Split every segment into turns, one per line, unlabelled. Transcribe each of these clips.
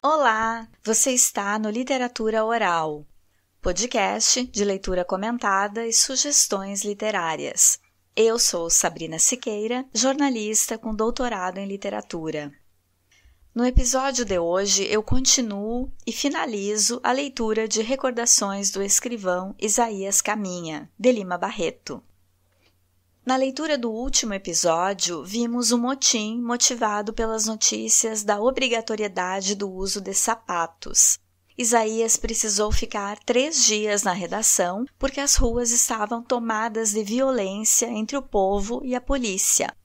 Olá! Você está no Literatura Oral, podcast de leitura comentada e sugestões literárias. Eu sou Sabrina Siqueira, jornalista com doutorado em literatura. No episódio de hoje, eu continuo e finalizo a leitura de Recordações do Escrivão Isaías Caminha, de Lima Barreto. Na leitura do último episódio, vimos o um motim motivado pelas notícias da obrigatoriedade do uso de sapatos. Isaías precisou ficar três dias na redação porque as ruas estavam tomadas de violência entre o povo e a polícia.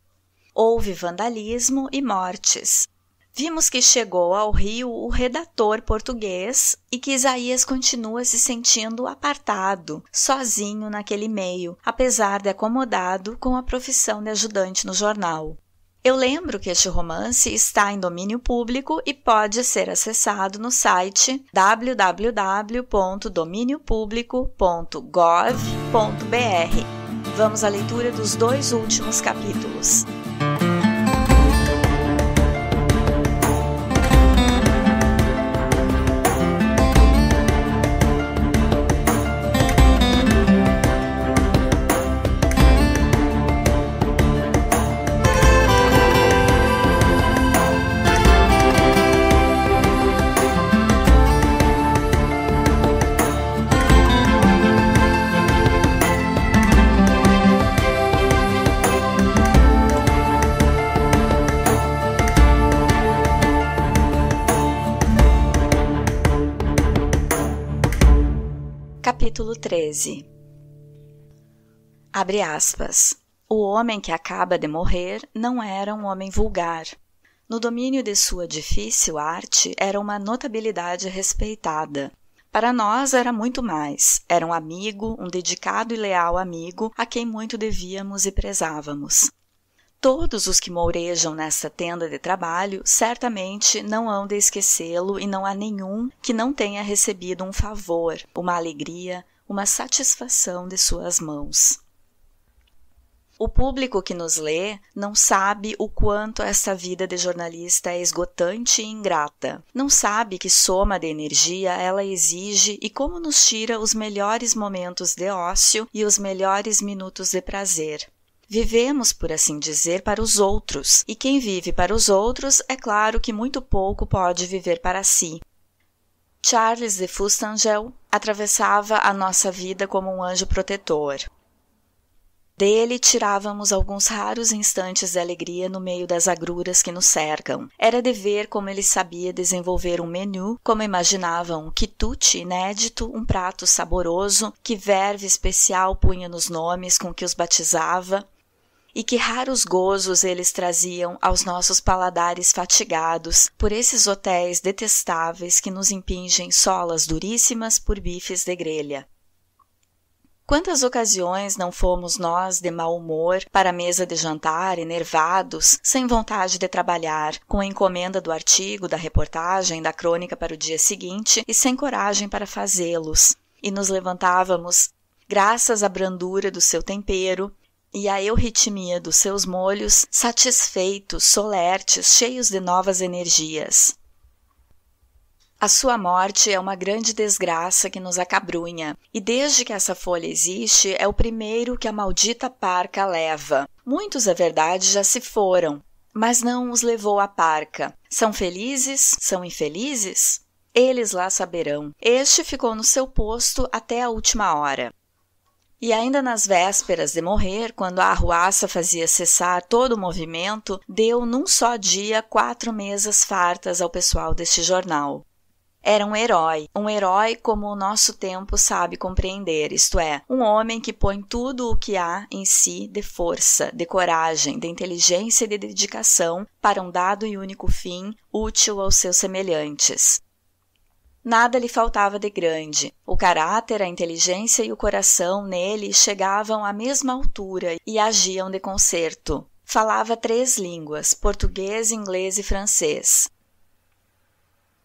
Houve vandalismo e mortes. Vimos que chegou ao Rio o redator português e que Isaías continua se sentindo apartado, sozinho naquele meio, apesar de acomodado com a profissão de ajudante no jornal. Eu lembro que este romance está em domínio público e pode ser acessado no site www.dominiopublico.gov.br. Vamos à leitura dos dois últimos capítulos. capítulo 13. Abre aspas. O homem que acaba de morrer não era um homem vulgar. No domínio de sua difícil arte, era uma notabilidade respeitada. Para nós era muito mais. Era um amigo, um dedicado e leal amigo a quem muito devíamos e prezávamos. Todos os que mourejam nesta tenda de trabalho certamente não hão de esquecê-lo e não há nenhum que não tenha recebido um favor, uma alegria, uma satisfação de suas mãos. O público que nos lê não sabe o quanto esta vida de jornalista é esgotante e ingrata. Não sabe que soma de energia ela exige e como nos tira os melhores momentos de ócio e os melhores minutos de prazer. Vivemos, por assim dizer, para os outros, e quem vive para os outros é claro que muito pouco pode viver para si. Charles de Fustangel atravessava a nossa vida como um anjo protetor. Dele tirávamos alguns raros instantes de alegria no meio das agruras que nos cercam. Era de ver como ele sabia desenvolver um menu, como imaginava um quitute inédito, um prato saboroso, que verve especial punha nos nomes com que os batizava, e que raros gozos eles traziam aos nossos paladares fatigados por esses hotéis detestáveis que nos impingem solas duríssimas por bifes de grelha. Quantas ocasiões não fomos nós de mau humor para a mesa de jantar, enervados, sem vontade de trabalhar, com a encomenda do artigo, da reportagem, da crônica para o dia seguinte e sem coragem para fazê-los, e nos levantávamos graças à brandura do seu tempero, e a euritmia dos seus molhos, satisfeitos, solertes, cheios de novas energias. A sua morte é uma grande desgraça que nos acabrunha, e desde que essa folha existe, é o primeiro que a maldita parca leva. Muitos, é verdade, já se foram, mas não os levou a parca. São felizes? São infelizes? Eles lá saberão. Este ficou no seu posto até a última hora. E ainda nas vésperas de morrer, quando a arruaça fazia cessar todo o movimento, deu num só dia quatro mesas fartas ao pessoal deste jornal. Era um herói, um herói como o nosso tempo sabe compreender, isto é, um homem que põe tudo o que há em si de força, de coragem, de inteligência e de dedicação para um dado e único fim, útil aos seus semelhantes. Nada lhe faltava de grande. O caráter, a inteligência e o coração nele chegavam à mesma altura e agiam de concerto. Falava três línguas: português, inglês e francês.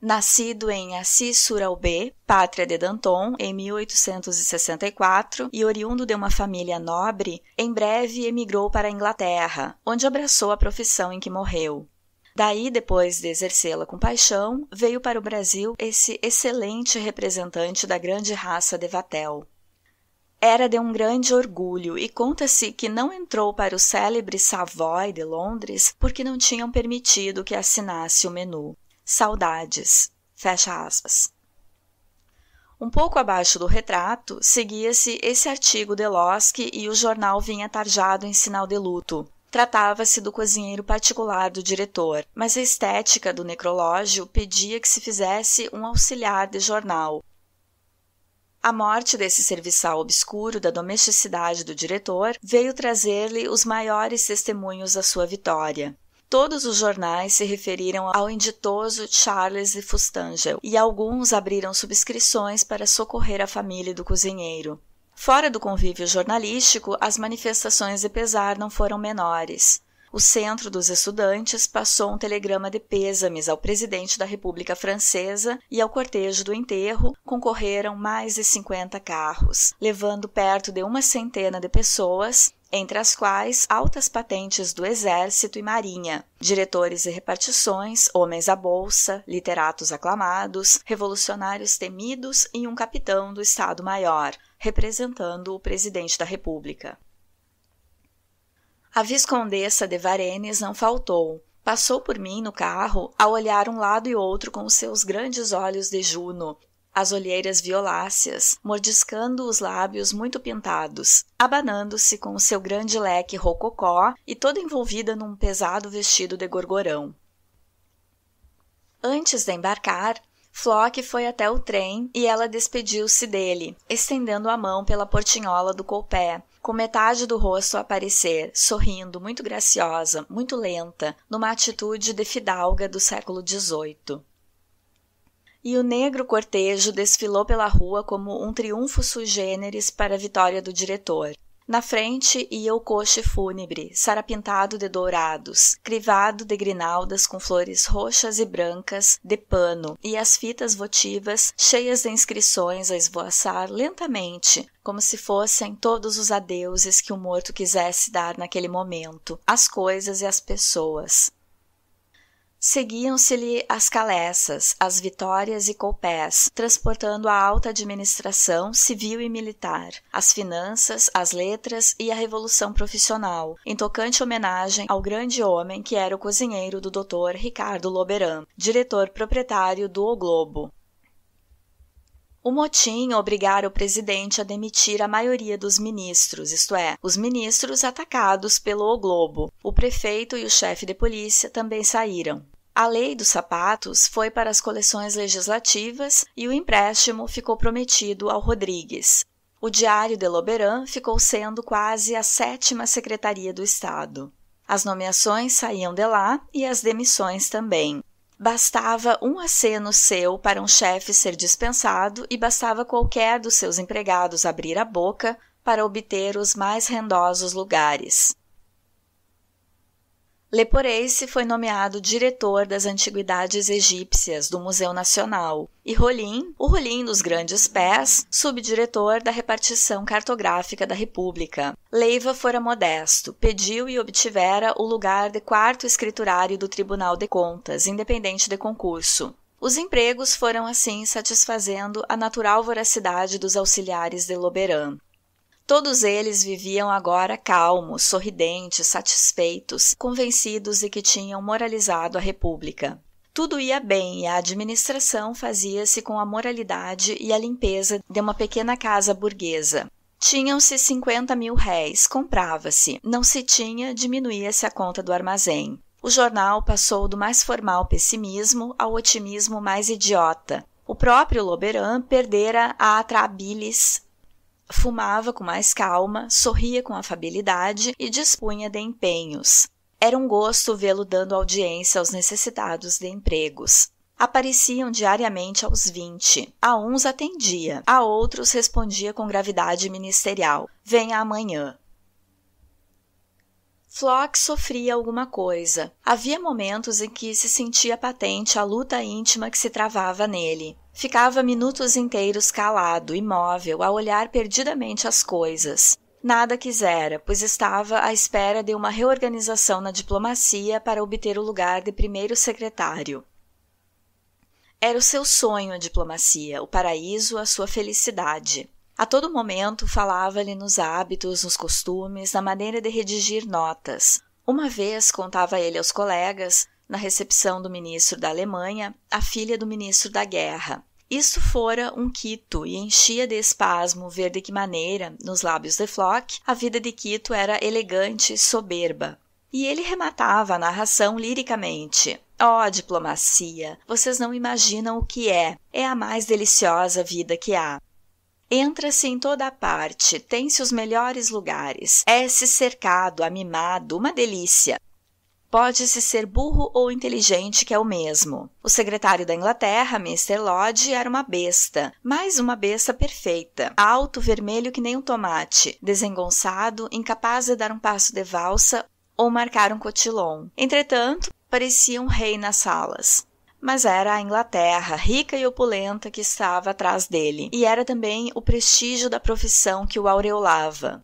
Nascido em Assis-sur-Aube, pátria de Danton, em 1864 e oriundo de uma família nobre, em breve emigrou para a Inglaterra, onde abraçou a profissão em que morreu. Daí, depois de exercê-la com paixão, veio para o Brasil esse excelente representante da grande raça Devatel. Era de um grande orgulho e conta-se que não entrou para o célebre Savoy de Londres porque não tinham permitido que assinasse o menu. Saudades. Fecha aspas. Um pouco abaixo do retrato, seguia-se esse artigo de Losky e o jornal vinha tarjado em sinal de luto. Tratava-se do cozinheiro particular do diretor, mas a estética do necrológio pedia que se fizesse um auxiliar de jornal. A morte desse serviçal obscuro da domesticidade do diretor veio trazer-lhe os maiores testemunhos da sua vitória. Todos os jornais se referiram ao inditoso Charles de Fustangel e alguns abriram subscrições para socorrer a família do cozinheiro. Fora do convívio jornalístico, as manifestações de pesar não foram menores. O Centro dos Estudantes passou um telegrama de pêsames ao presidente da República Francesa e ao cortejo do enterro concorreram mais de 50 carros, levando perto de uma centena de pessoas, entre as quais altas patentes do Exército e Marinha, diretores e repartições, homens à bolsa, literatos aclamados, revolucionários temidos e um capitão do Estado-Maior, representando o presidente da República. A viscondessa de Varennes não faltou. Passou por mim no carro a olhar um lado e outro com seus grandes olhos de Juno, as olheiras violáceas, mordiscando os lábios muito pintados, abanando-se com o seu grande leque rococó e toda envolvida num pesado vestido de gorgorão. Antes de embarcar, Flock foi até o trem e ela despediu-se dele, estendendo a mão pela portinhola do colpé, com metade do rosto a aparecer, sorrindo, muito graciosa, muito lenta, numa atitude de fidalga do século XVIII. E o negro cortejo desfilou pela rua como um triunfo sui generis para a vitória do diretor. Na frente ia o coche fúnebre, sarapintado de dourados, crivado de grinaldas com flores roxas e brancas, de pano, e as fitas votivas cheias de inscrições a esvoaçar lentamente, como se fossem todos os adeuses que o morto quisesse dar naquele momento, às coisas e às pessoas. Seguiam-se-lhe as caleças, as vitórias e colpés, transportando a alta administração civil e militar, as finanças, as letras e a revolução profissional, em tocante homenagem ao grande homem que era o cozinheiro do Dr. Ricardo Loberan, diretor proprietário do O Globo. O motim obrigara o presidente a demitir a maioria dos ministros, isto é, os ministros atacados pelo O Globo. O prefeito e o chefe de polícia também saíram. A lei dos sapatos foi para as coleções legislativas e o empréstimo ficou prometido ao Rodrigues. O Diário de Loberan ficou sendo quase a sétima secretaria do Estado. As nomeações saíam de lá e as demissões também. Bastava um aceno seu para um chefe ser dispensado e bastava qualquer dos seus empregados abrir a boca para obter os mais rendosos lugares. Leporese foi nomeado diretor das antiguidades egípcias do Museu Nacional e Rolim, o Rolim dos Grandes Pés, subdiretor da repartição cartográfica da República. Leiva fora modesto, pediu e obtivera o lugar de quarto escriturário do Tribunal de Contas, independente de concurso. Os empregos foram assim satisfazendo a natural voracidade dos auxiliares de Loberan. Todos eles viviam agora calmos, sorridentes, satisfeitos, convencidos de que tinham moralizado a República. Tudo ia bem e a administração fazia-se com a moralidade e a limpeza de uma pequena casa burguesa. Tinham-se 50 mil réis, comprava-se. Não se tinha, diminuía-se a conta do armazém. O jornal passou do mais formal pessimismo ao otimismo mais idiota. O próprio Loberan perdera a atrabilis Fumava com mais calma, sorria com afabilidade e dispunha de empenhos. Era um gosto vê-lo dando audiência aos necessitados de empregos. Apareciam diariamente aos vinte. A uns atendia, a outros respondia com gravidade ministerial: Venha amanhã. Flock sofria alguma coisa. Havia momentos em que se sentia patente a luta íntima que se travava nele. Ficava minutos inteiros calado, imóvel, a olhar perdidamente as coisas. Nada quisera, pois estava à espera de uma reorganização na diplomacia para obter o lugar de primeiro secretário. Era o seu sonho a diplomacia, o paraíso, a sua felicidade. A todo momento falava-lhe nos hábitos, nos costumes, na maneira de redigir notas. Uma vez contava ele aos colegas na recepção do ministro da Alemanha a filha do ministro da Guerra. Isto fora um Quito e enchia de espasmo ver de que maneira, nos lábios de Flock, a vida de Quito era elegante e soberba. E ele rematava a narração liricamente. Ó oh, diplomacia, vocês não imaginam o que é. É a mais deliciosa vida que há. Entra-se em toda a parte, tem-se os melhores lugares, é-se cercado, amimado, uma delícia. Pode-se ser burro ou inteligente, que é o mesmo. O secretário da Inglaterra, Mr. Lodge, era uma besta, mas uma besta perfeita. Alto, vermelho que nem um tomate, desengonçado, incapaz de dar um passo de valsa ou marcar um cotilon. Entretanto, parecia um rei nas salas. Mas era a Inglaterra, rica e opulenta, que estava atrás dele, e era também o prestígio da profissão que o aureolava.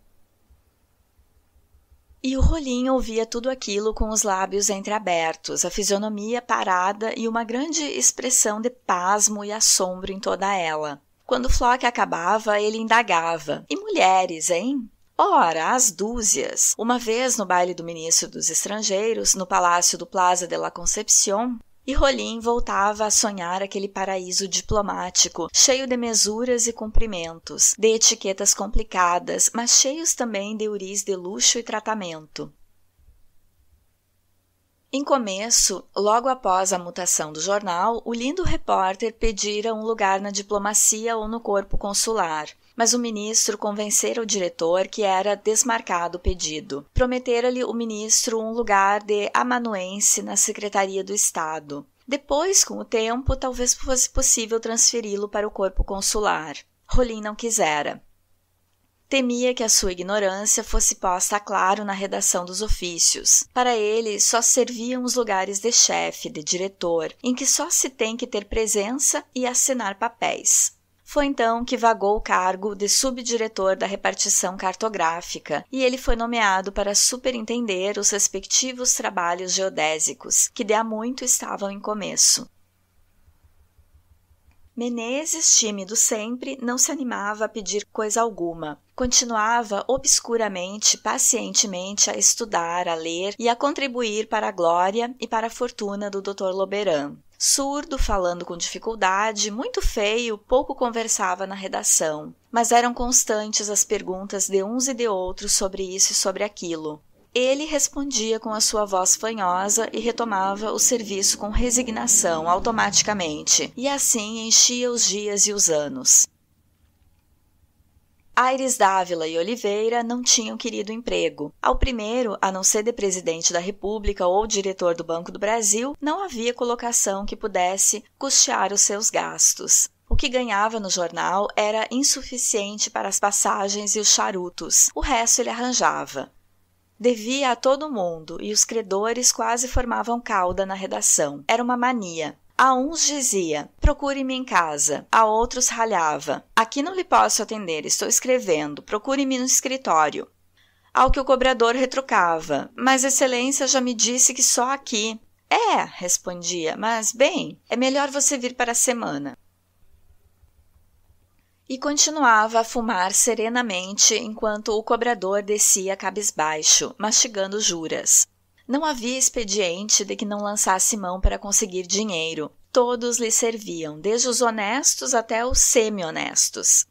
E o Rolim ouvia tudo aquilo com os lábios entreabertos, a fisionomia parada e uma grande expressão de pasmo e assombro em toda ela. Quando Floque acabava, ele indagava: E mulheres, hein? Ora, as dúzias. Uma vez no baile do ministro dos Estrangeiros, no palácio do Plaza de la Concepción, e Rolim voltava a sonhar aquele paraíso diplomático, cheio de mesuras e cumprimentos, de etiquetas complicadas, mas cheios também de uris de luxo e tratamento. Em começo, logo após a mutação do jornal, o lindo repórter pedira um lugar na diplomacia ou no corpo consular mas o ministro convencera o diretor que era desmarcado o pedido. Prometera-lhe o ministro um lugar de amanuense na Secretaria do Estado. Depois, com o tempo, talvez fosse possível transferi-lo para o corpo consular. Rolim não quisera. Temia que a sua ignorância fosse posta a claro na redação dos ofícios. Para ele, só serviam os lugares de chefe, de diretor, em que só se tem que ter presença e assinar papéis. Foi então que vagou o cargo de subdiretor da repartição cartográfica e ele foi nomeado para superintender os respectivos trabalhos geodésicos, que de há muito estavam em começo. Menezes, tímido sempre, não se animava a pedir coisa alguma. Continuava obscuramente, pacientemente a estudar, a ler e a contribuir para a glória e para a fortuna do Dr. Loberan. Surdo, falando com dificuldade, muito feio, pouco conversava na redação, mas eram constantes as perguntas de uns e de outros sobre isso e sobre aquilo. Ele respondia com a sua voz fanhosa e retomava o serviço com resignação, automaticamente, e assim enchia os dias e os anos. Aires Dávila e Oliveira não tinham querido emprego. Ao primeiro, a não ser de presidente da República ou diretor do Banco do Brasil, não havia colocação que pudesse custear os seus gastos. O que ganhava no jornal era insuficiente para as passagens e os charutos. O resto ele arranjava. Devia a todo mundo e os credores quase formavam cauda na redação. Era uma mania. A uns dizia: procure-me em casa. A outros ralhava: aqui não lhe posso atender, estou escrevendo, procure-me no escritório. Ao que o cobrador retrucava: Mas Excelência já me disse que só aqui. É, respondia, mas bem, é melhor você vir para a semana. E continuava a fumar serenamente enquanto o cobrador descia cabisbaixo, mastigando juras. Não havia expediente de que não lançasse mão para conseguir dinheiro. Todos lhe serviam, desde os honestos até os semi-honestos.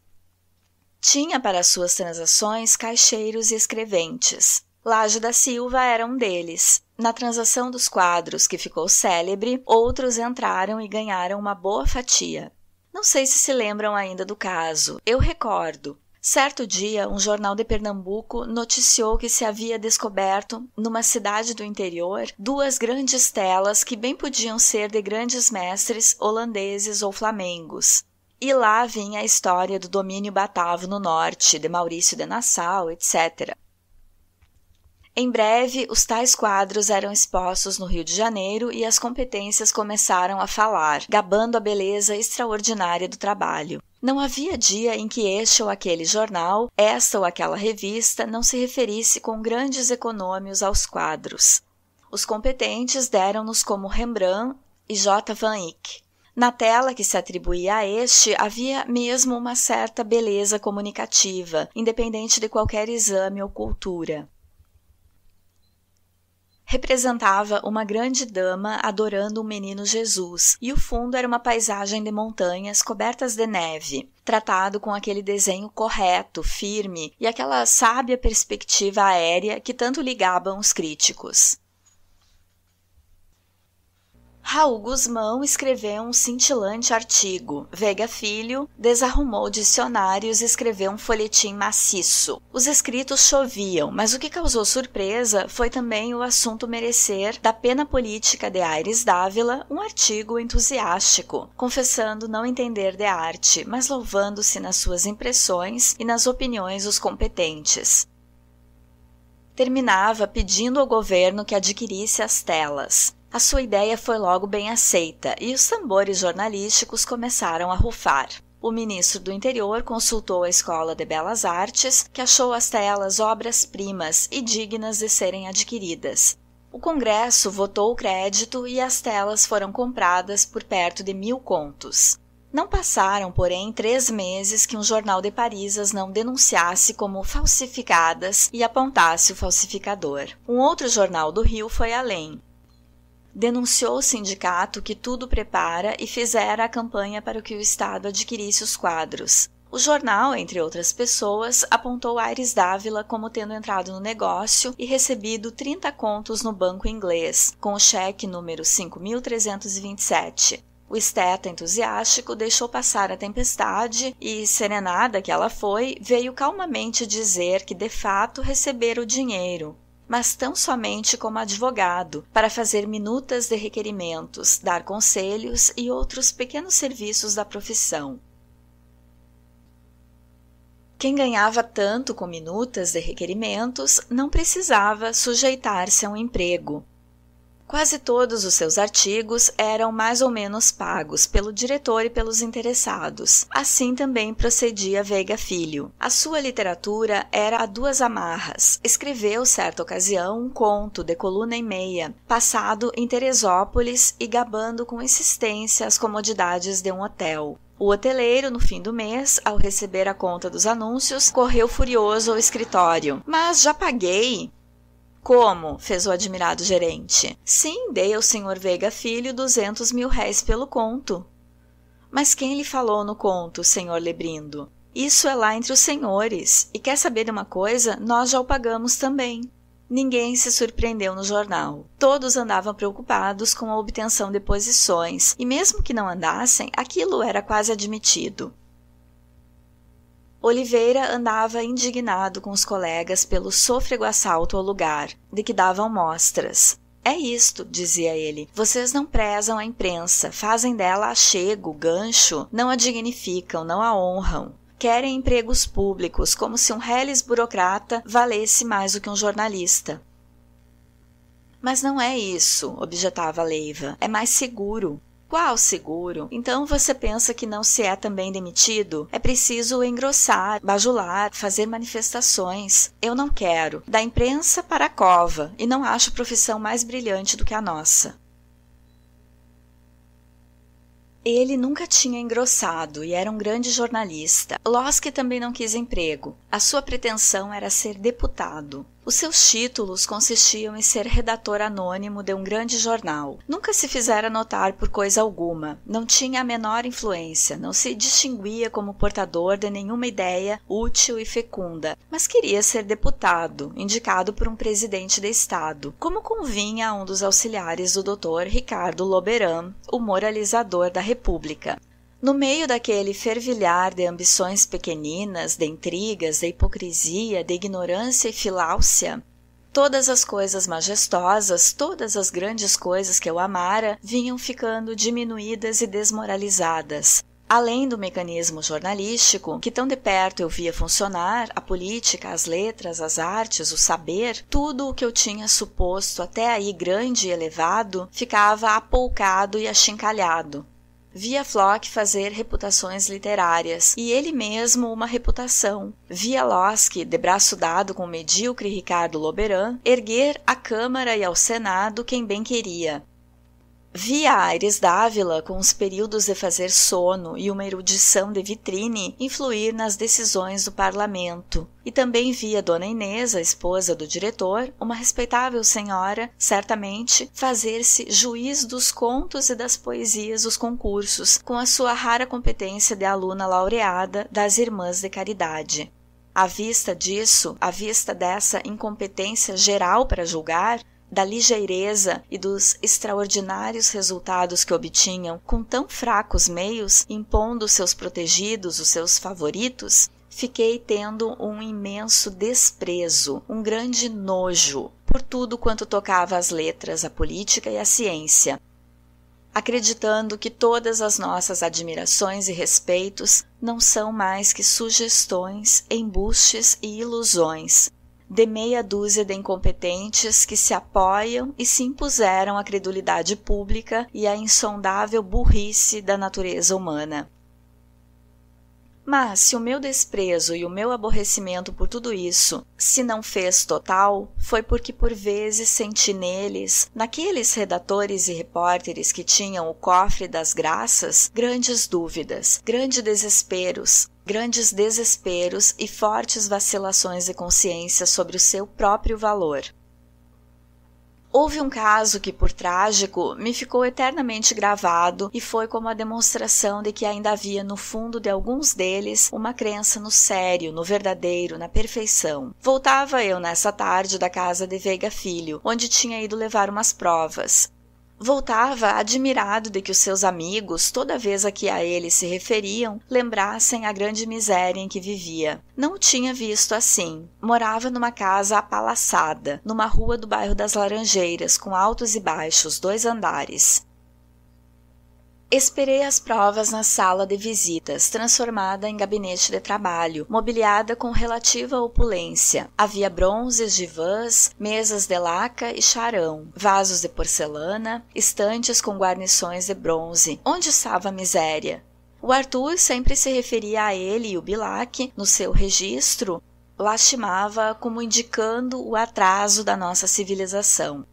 Tinha para suas transações caixeiros e escreventes. Laje da Silva era um deles. Na transação dos quadros, que ficou célebre, outros entraram e ganharam uma boa fatia. Não sei se se lembram ainda do caso. Eu recordo. Certo dia, um jornal de Pernambuco noticiou que se havia descoberto, numa cidade do interior, duas grandes telas que bem podiam ser de grandes mestres holandeses ou flamengos. E lá vinha a história do domínio batavo no norte, de Maurício de Nassau, etc. Em breve, os tais quadros eram expostos no Rio de Janeiro e as competências começaram a falar, gabando a beleza extraordinária do trabalho. Não havia dia em que este ou aquele jornal, esta ou aquela revista não se referisse com grandes econômios aos quadros. Os competentes deram-nos como Rembrandt e J. Van Eyck. Na tela que se atribuía a este, havia mesmo uma certa beleza comunicativa, independente de qualquer exame ou cultura representava uma grande dama adorando um menino Jesus, e o fundo era uma paisagem de montanhas cobertas de neve, tratado com aquele desenho correto, firme e aquela sábia perspectiva aérea que tanto ligavam os críticos. Raul Guzmão escreveu um cintilante artigo. Vega Filho desarrumou dicionários e escreveu um folhetim maciço. Os escritos choviam, mas o que causou surpresa foi também o assunto merecer da pena política de Aires Dávila um artigo entusiástico, confessando não entender de arte, mas louvando-se nas suas impressões e nas opiniões dos competentes terminava pedindo ao governo que adquirisse as telas. A sua ideia foi logo bem aceita e os tambores jornalísticos começaram a rufar. O ministro do Interior consultou a Escola de Belas Artes, que achou as telas obras-primas e dignas de serem adquiridas. O Congresso votou o crédito e as telas foram compradas por perto de mil contos. Não passaram, porém, três meses que um jornal de Paris as não denunciasse como falsificadas e apontasse o falsificador. Um outro jornal do Rio foi além denunciou o sindicato que tudo prepara e fizera a campanha para que o Estado adquirisse os quadros. O jornal, entre outras pessoas, apontou Aires Dávila como tendo entrado no negócio e recebido 30 contos no banco inglês, com o cheque número 5327. O esteta entusiástico deixou passar a tempestade e, serenada que ela foi, veio calmamente dizer que de fato recebera o dinheiro, mas tão somente como advogado, para fazer minutas de requerimentos, dar conselhos e outros pequenos serviços da profissão. Quem ganhava tanto com minutas de requerimentos não precisava sujeitar-se a um emprego, Quase todos os seus artigos eram mais ou menos pagos pelo diretor e pelos interessados. Assim também procedia Veiga Filho. A sua literatura era a duas amarras. Escreveu, certa ocasião, um conto de coluna e meia, passado em Teresópolis e gabando com insistência as comodidades de um hotel. O hoteleiro, no fim do mês, ao receber a conta dos anúncios, correu furioso ao escritório. Mas já paguei! Como? fez o admirado gerente. Sim, dei ao senhor Veiga Filho duzentos mil réis pelo conto. Mas quem lhe falou no conto, senhor Lebrindo? Isso é lá entre os senhores, e quer saber uma coisa? Nós já o pagamos também. Ninguém se surpreendeu no jornal. Todos andavam preocupados com a obtenção de posições, e mesmo que não andassem, aquilo era quase admitido. Oliveira andava indignado com os colegas pelo sôfrego assalto ao lugar, de que davam mostras. É isto, dizia ele. Vocês não prezam a imprensa, fazem dela achego, gancho, não a dignificam, não a honram. Querem empregos públicos, como se um reles burocrata valesse mais do que um jornalista. Mas não é isso, objetava Leiva. É mais seguro qual seguro? Então você pensa que não se é também demitido? É preciso engrossar, bajular, fazer manifestações. Eu não quero. Da imprensa para a cova, e não acho profissão mais brilhante do que a nossa. Ele nunca tinha engrossado e era um grande jornalista. Losky também não quis emprego. A sua pretensão era ser deputado. Os seus títulos consistiam em ser redator anônimo de um grande jornal. Nunca se fizera notar por coisa alguma, não tinha a menor influência, não se distinguia como portador de nenhuma ideia útil e fecunda, mas queria ser deputado, indicado por um presidente de Estado, como convinha a um dos auxiliares do doutor Ricardo Loberan, o moralizador da República. No meio daquele fervilhar de ambições pequeninas, de intrigas, de hipocrisia, de ignorância e filáusia, todas as coisas majestosas, todas as grandes coisas que eu amara vinham ficando diminuídas e desmoralizadas. Além do mecanismo jornalístico, que tão de perto eu via funcionar, a política, as letras, as artes, o saber, tudo o que eu tinha suposto até aí grande e elevado ficava apoucado e achincalhado. Via Flock fazer reputações literárias e ele mesmo uma reputação. Via Losky, de braço dado com o medíocre Ricardo Loberan, erguer a Câmara e ao Senado quem bem queria, Via Aires Dávila, com os períodos de fazer sono e uma erudição de vitrine, influir nas decisões do parlamento. E também via Dona Inês, a esposa do diretor, uma respeitável senhora, certamente, fazer-se juiz dos contos e das poesias dos concursos, com a sua rara competência de aluna laureada das Irmãs de Caridade. À vista disso, à vista dessa incompetência geral para julgar, da ligeireza e dos extraordinários resultados que obtinham com tão fracos meios, impondo seus protegidos, os seus favoritos, fiquei tendo um imenso desprezo, um grande nojo por tudo quanto tocava às letras, à política e à ciência, acreditando que todas as nossas admirações e respeitos não são mais que sugestões, embustes e ilusões, de meia dúzia de incompetentes que se apoiam e se impuseram à credulidade pública e à insondável burrice da natureza humana. Mas se o meu desprezo e o meu aborrecimento por tudo isso se não fez total, foi porque por vezes senti neles, naqueles redatores e repórteres que tinham o cofre das graças, grandes dúvidas, grandes desesperos, grandes desesperos e fortes vacilações de consciência sobre o seu próprio valor. Houve um caso que, por trágico, me ficou eternamente gravado e foi como a demonstração de que ainda havia no fundo de alguns deles uma crença no sério, no verdadeiro, na perfeição. Voltava eu nessa tarde da casa de Veiga Filho, onde tinha ido levar umas provas. Voltava admirado de que os seus amigos, toda vez a que a ele se referiam, lembrassem a grande miséria em que vivia. Não o tinha visto assim. Morava numa casa apalaçada, numa rua do bairro das Laranjeiras, com altos e baixos, dois andares. Esperei as provas na sala de visitas, transformada em gabinete de trabalho, mobiliada com relativa opulência. Havia bronzes, divãs, mesas de laca e charão, vasos de porcelana, estantes com guarnições de bronze. Onde estava a miséria? O Arthur sempre se referia a ele e o Bilac, no seu registro, lastimava como indicando o atraso da nossa civilização.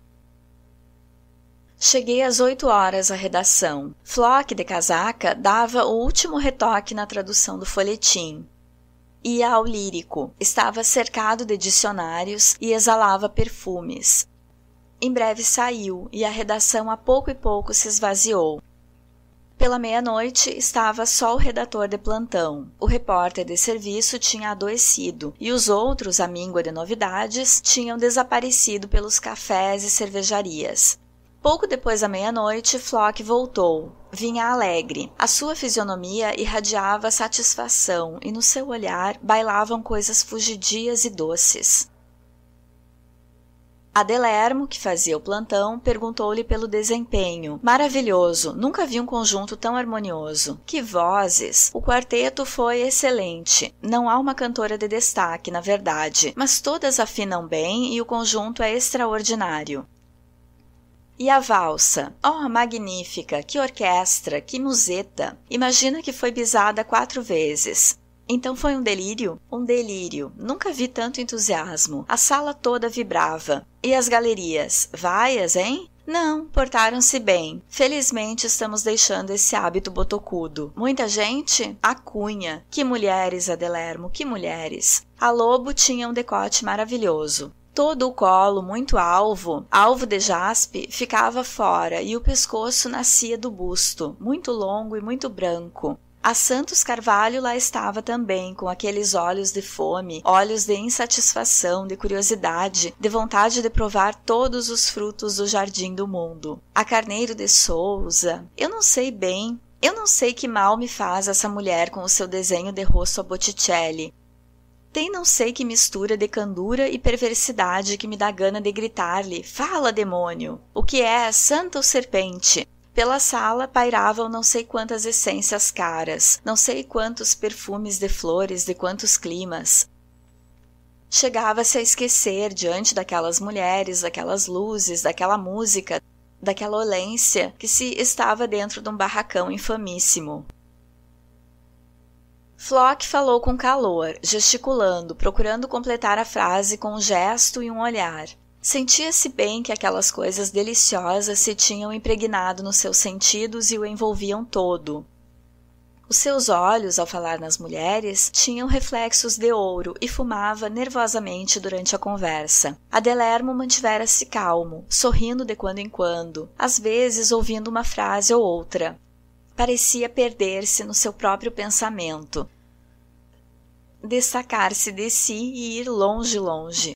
Cheguei às oito horas à redação. Flock, de casaca, dava o último retoque na tradução do folhetim. Ia ao lírico. Estava cercado de dicionários e exalava perfumes. Em breve saiu e a redação a pouco e pouco se esvaziou. Pela meia-noite estava só o redator de plantão. O repórter de serviço tinha adoecido e os outros, à míngua de novidades, tinham desaparecido pelos cafés e cervejarias. Pouco depois da meia-noite, Flock voltou. Vinha alegre. A sua fisionomia irradiava satisfação e no seu olhar bailavam coisas fugidias e doces. Adelermo, que fazia o plantão, perguntou-lhe pelo desempenho. Maravilhoso, nunca vi um conjunto tão harmonioso. Que vozes! O quarteto foi excelente. Não há uma cantora de destaque, na verdade, mas todas afinam bem e o conjunto é extraordinário. E a valsa? Oh, magnífica! Que orquestra! Que museta! Imagina que foi bisada quatro vezes. Então foi um delírio? Um delírio. Nunca vi tanto entusiasmo. A sala toda vibrava. E as galerias? Vaias, hein? Não, portaram-se bem. Felizmente estamos deixando esse hábito botocudo. Muita gente? A cunha. Que mulheres, Adelermo, que mulheres. A Lobo tinha um decote maravilhoso todo o colo muito alvo, alvo de jaspe, ficava fora e o pescoço nascia do busto, muito longo e muito branco. A Santos Carvalho lá estava também, com aqueles olhos de fome, olhos de insatisfação, de curiosidade, de vontade de provar todos os frutos do jardim do mundo. A Carneiro de Souza, eu não sei bem. Eu não sei que mal me faz essa mulher com o seu desenho de rosto a Botticelli, tem não sei que mistura de candura e perversidade que me dá gana de gritar-lhe: Fala, demônio! O que é, santa ou serpente? Pela sala pairavam não sei quantas essências caras, não sei quantos perfumes de flores, de quantos climas. Chegava-se a esquecer diante daquelas mulheres, daquelas luzes, daquela música, daquela olência que se estava dentro de um barracão infamíssimo. Flock falou com calor, gesticulando, procurando completar a frase com um gesto e um olhar. Sentia-se bem que aquelas coisas deliciosas se tinham impregnado nos seus sentidos e o envolviam todo. Os seus olhos, ao falar nas mulheres, tinham reflexos de ouro e fumava nervosamente durante a conversa. Adelermo mantivera-se calmo, sorrindo de quando em quando, às vezes ouvindo uma frase ou outra parecia perder-se no seu próprio pensamento, destacar-se de si e ir longe, longe.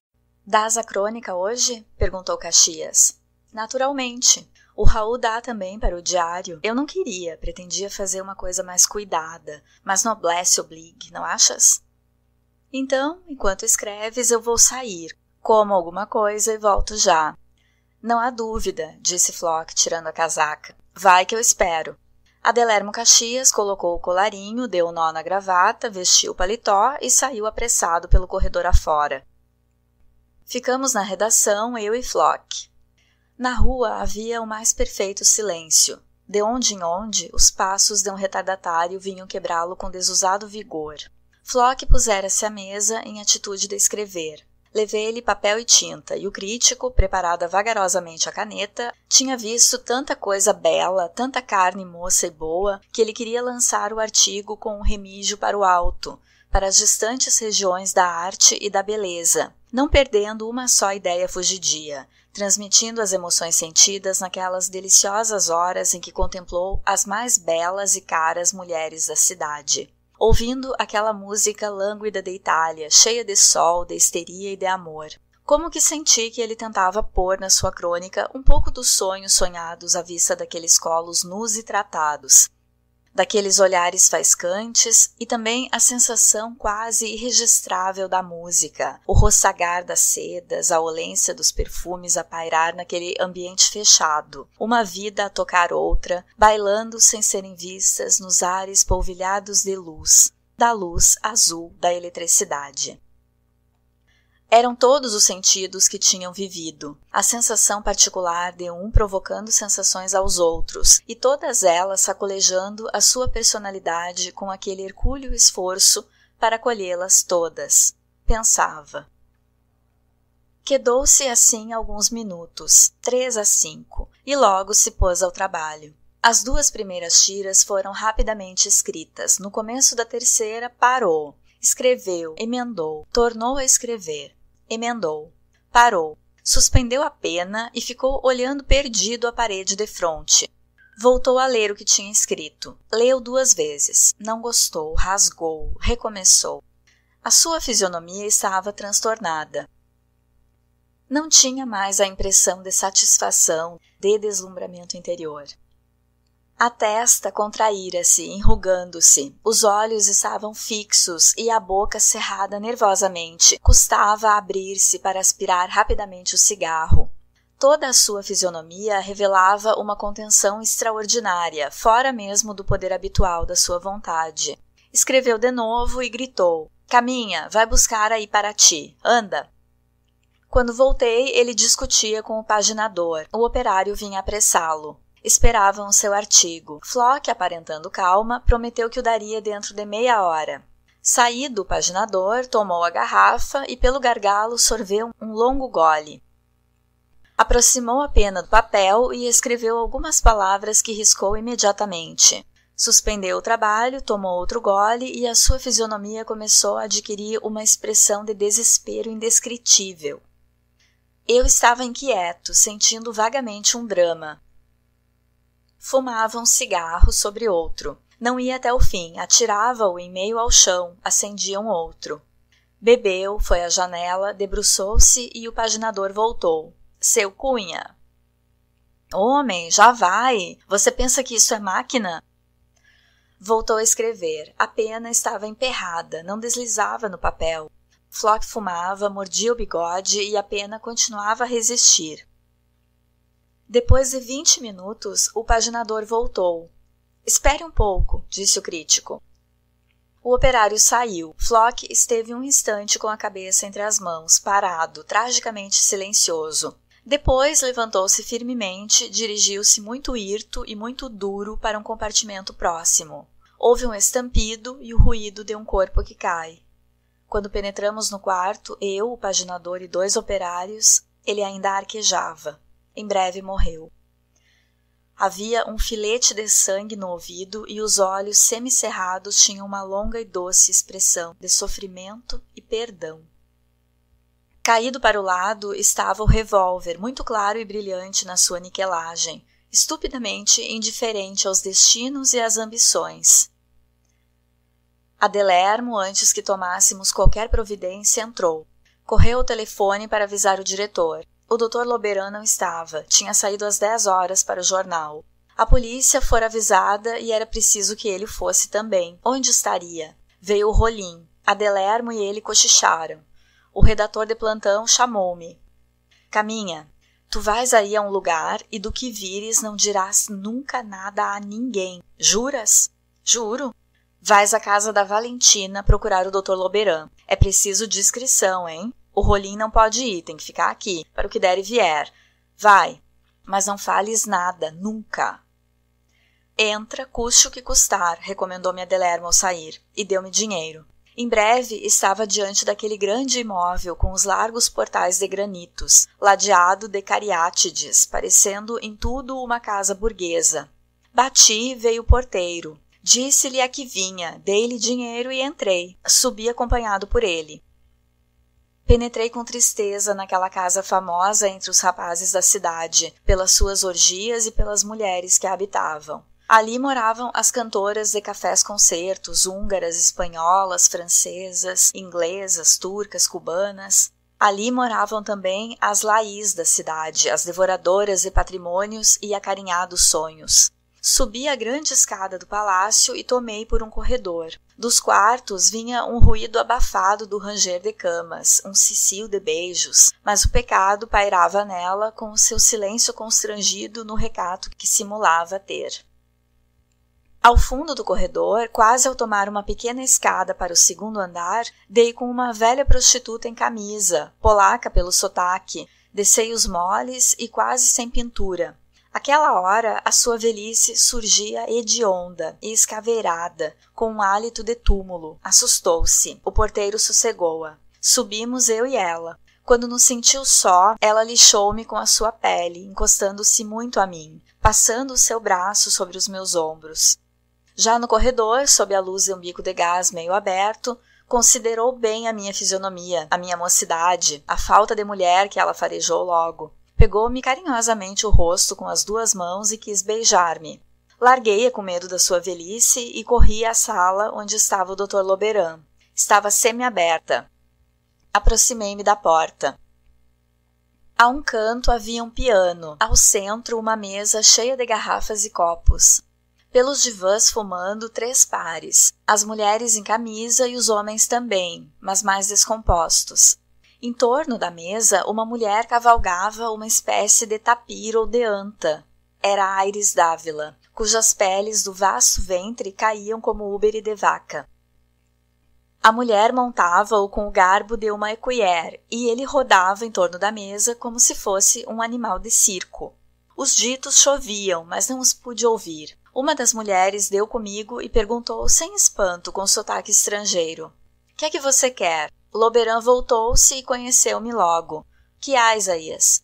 Dás a crônica hoje? perguntou Caxias. Naturalmente. O Raul dá também para o diário. Eu não queria, pretendia fazer uma coisa mais cuidada, mas noblesse obligue, não achas? Então, enquanto escreves, eu vou sair, como alguma coisa e volto já. Não há dúvida, disse Flock, tirando a casaca. Vai que eu espero. Adelermo Caxias colocou o colarinho, deu nó na gravata, vestiu o paletó e saiu apressado pelo corredor afora. Ficamos na redação, eu e Flock. Na rua havia o mais perfeito silêncio. De onde em onde, os passos de um retardatário vinham quebrá-lo com desusado vigor. Flock pusera-se à mesa em atitude de escrever. Levei-lhe papel e tinta, e o crítico, preparada vagarosamente a caneta, tinha visto tanta coisa bela, tanta carne moça e boa, que ele queria lançar o artigo com um remígio para o alto, para as distantes regiões da arte e da beleza, não perdendo uma só ideia fugidia, transmitindo as emoções sentidas naquelas deliciosas horas em que contemplou as mais belas e caras mulheres da cidade ouvindo aquela música lânguida da Itália, cheia de sol, de histeria e de amor. Como que senti que ele tentava pôr na sua crônica um pouco dos sonhos sonhados à vista daqueles colos nus e tratados, daqueles olhares faiscantes e também a sensação quase irregistrável da música, o roçagar das sedas, a olência dos perfumes a pairar naquele ambiente fechado, uma vida a tocar outra, bailando sem serem vistas nos ares polvilhados de luz, da luz azul da eletricidade. Eram todos os sentidos que tinham vivido, a sensação particular de um provocando sensações aos outros, e todas elas sacolejando a sua personalidade com aquele hercúleo esforço para colhê-las todas. Pensava. Quedou-se assim alguns minutos, três a cinco, e logo se pôs ao trabalho. As duas primeiras tiras foram rapidamente escritas. No começo da terceira, parou, escreveu, emendou, tornou a escrever emendou, parou, suspendeu a pena e ficou olhando perdido a parede de frente. Voltou a ler o que tinha escrito. Leu duas vezes. Não gostou, rasgou, recomeçou. A sua fisionomia estava transtornada. Não tinha mais a impressão de satisfação, de deslumbramento interior. A testa contraíra-se, enrugando-se. Os olhos estavam fixos e a boca cerrada nervosamente. Custava abrir-se para aspirar rapidamente o cigarro. Toda a sua fisionomia revelava uma contenção extraordinária, fora mesmo do poder habitual da sua vontade. Escreveu de novo e gritou: Caminha, vai buscar aí para ti. Anda! Quando voltei, ele discutia com o paginador. O operário vinha apressá-lo esperavam seu artigo. Flock, aparentando calma, prometeu que o daria dentro de meia hora. Saído o paginador, tomou a garrafa e, pelo gargalo, sorveu um longo gole. Aproximou a pena do papel e escreveu algumas palavras que riscou imediatamente. Suspendeu o trabalho, tomou outro gole e a sua fisionomia começou a adquirir uma expressão de desespero indescritível. Eu estava inquieto, sentindo vagamente um drama fumava um cigarro sobre outro. Não ia até o fim, atirava-o em meio ao chão, acendia um outro. Bebeu, foi à janela, debruçou-se e o paginador voltou. Seu Cunha. Homem, já vai! Você pensa que isso é máquina? Voltou a escrever. A pena estava emperrada, não deslizava no papel. Flock fumava, mordia o bigode e a pena continuava a resistir. Depois de vinte minutos, o paginador voltou. Espere um pouco, disse o crítico. O operário saiu. Flock esteve um instante com a cabeça entre as mãos, parado, tragicamente silencioso. Depois levantou-se firmemente, dirigiu-se muito hirto e muito duro para um compartimento próximo. Houve um estampido e o ruído de um corpo que cai. Quando penetramos no quarto, eu, o paginador e dois operários, ele ainda arquejava. Em breve morreu. Havia um filete de sangue no ouvido e os olhos semicerrados tinham uma longa e doce expressão de sofrimento e perdão. Caído para o lado estava o revólver, muito claro e brilhante na sua niquelagem, estupidamente indiferente aos destinos e às ambições. Adelermo, antes que tomássemos qualquer providência, entrou. Correu ao telefone para avisar o diretor. O doutor Loberan não estava, tinha saído às 10 horas para o jornal. A polícia fora avisada e era preciso que ele fosse também. Onde estaria? Veio o Rolim. Adelermo e ele cochicharam. O redator de plantão chamou-me. Caminha, tu vais aí a um lugar e do que vires não dirás nunca nada a ninguém. Juras? Juro. Vais à casa da Valentina procurar o Dr. Loberan. É preciso discrição, hein? O rolim não pode ir, tem que ficar aqui, para o que der e vier. Vai, mas não fales nada, nunca. Entra, custe o que custar, recomendou-me Adelermo ao sair, e deu-me dinheiro. Em breve estava diante daquele grande imóvel com os largos portais de granitos, ladeado de cariátides, parecendo em tudo uma casa burguesa. Bati e veio o porteiro. Disse-lhe a que vinha, dei-lhe dinheiro e entrei. Subi acompanhado por ele. Penetrei com tristeza naquela casa famosa entre os rapazes da cidade, pelas suas orgias e pelas mulheres que a habitavam. Ali moravam as cantoras de cafés concertos, húngaras, espanholas, francesas, inglesas, turcas, cubanas. Ali moravam também as Laís da cidade, as devoradoras de patrimônios e acarinhados sonhos. Subi a grande escada do palácio e tomei por um corredor. Dos quartos vinha um ruído abafado do ranger de camas, um cicio de beijos, mas o pecado pairava nela com o seu silêncio constrangido no recato que simulava ter. Ao fundo do corredor, quase ao tomar uma pequena escada para o segundo andar, dei com uma velha prostituta em camisa, polaca pelo sotaque, de seios moles e quase sem pintura, Aquela hora, a sua velhice surgia hedionda e escaveirada, com um hálito de túmulo. Assustou-se. O porteiro sossegou-a. Subimos eu e ela. Quando nos sentiu só, ela lixou-me com a sua pele, encostando-se muito a mim, passando o seu braço sobre os meus ombros. Já no corredor, sob a luz de um bico de gás meio aberto, considerou bem a minha fisionomia, a minha mocidade, a falta de mulher que ela farejou logo. Pegou-me carinhosamente o rosto com as duas mãos e quis beijar-me. Larguei-a com medo da sua velhice e corri à sala onde estava o Dr. Loberan. Estava semi-aberta. Aproximei-me da porta. A um canto havia um piano, ao centro uma mesa cheia de garrafas e copos. Pelos divãs fumando três pares, as mulheres em camisa e os homens também, mas mais descompostos. Em torno da mesa, uma mulher cavalgava uma espécie de tapir ou de anta. Era Aires Dávila, cujas peles do vasto ventre caíam como úbere de vaca. A mulher montava-o com o garbo de uma ecuier e ele rodava em torno da mesa como se fosse um animal de circo. Os ditos choviam, mas não os pude ouvir. Uma das mulheres deu comigo e perguntou sem espanto, com sotaque estrangeiro: Que é que você quer? Loberan voltou-se e conheceu-me logo. Que há, Isaías?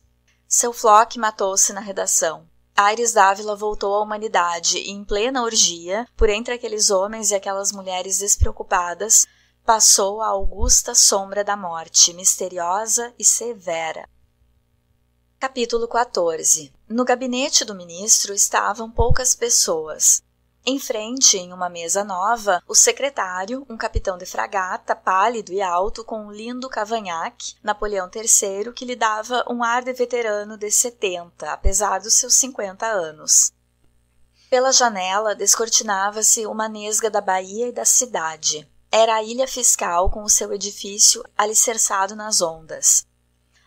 Seu Flock matou-se na redação. Aires Dávila voltou à humanidade e, em plena orgia, por entre aqueles homens e aquelas mulheres despreocupadas, passou a augusta sombra da morte, misteriosa e severa. Capítulo 14 No gabinete do ministro estavam poucas pessoas. Em frente, em uma mesa nova, o secretário, um capitão de fragata, pálido e alto, com um lindo cavanhaque, Napoleão III, que lhe dava um ar de veterano de 70, apesar dos seus 50 anos. Pela janela descortinava-se uma nesga da Bahia e da cidade. Era a ilha fiscal com o seu edifício alicerçado nas ondas.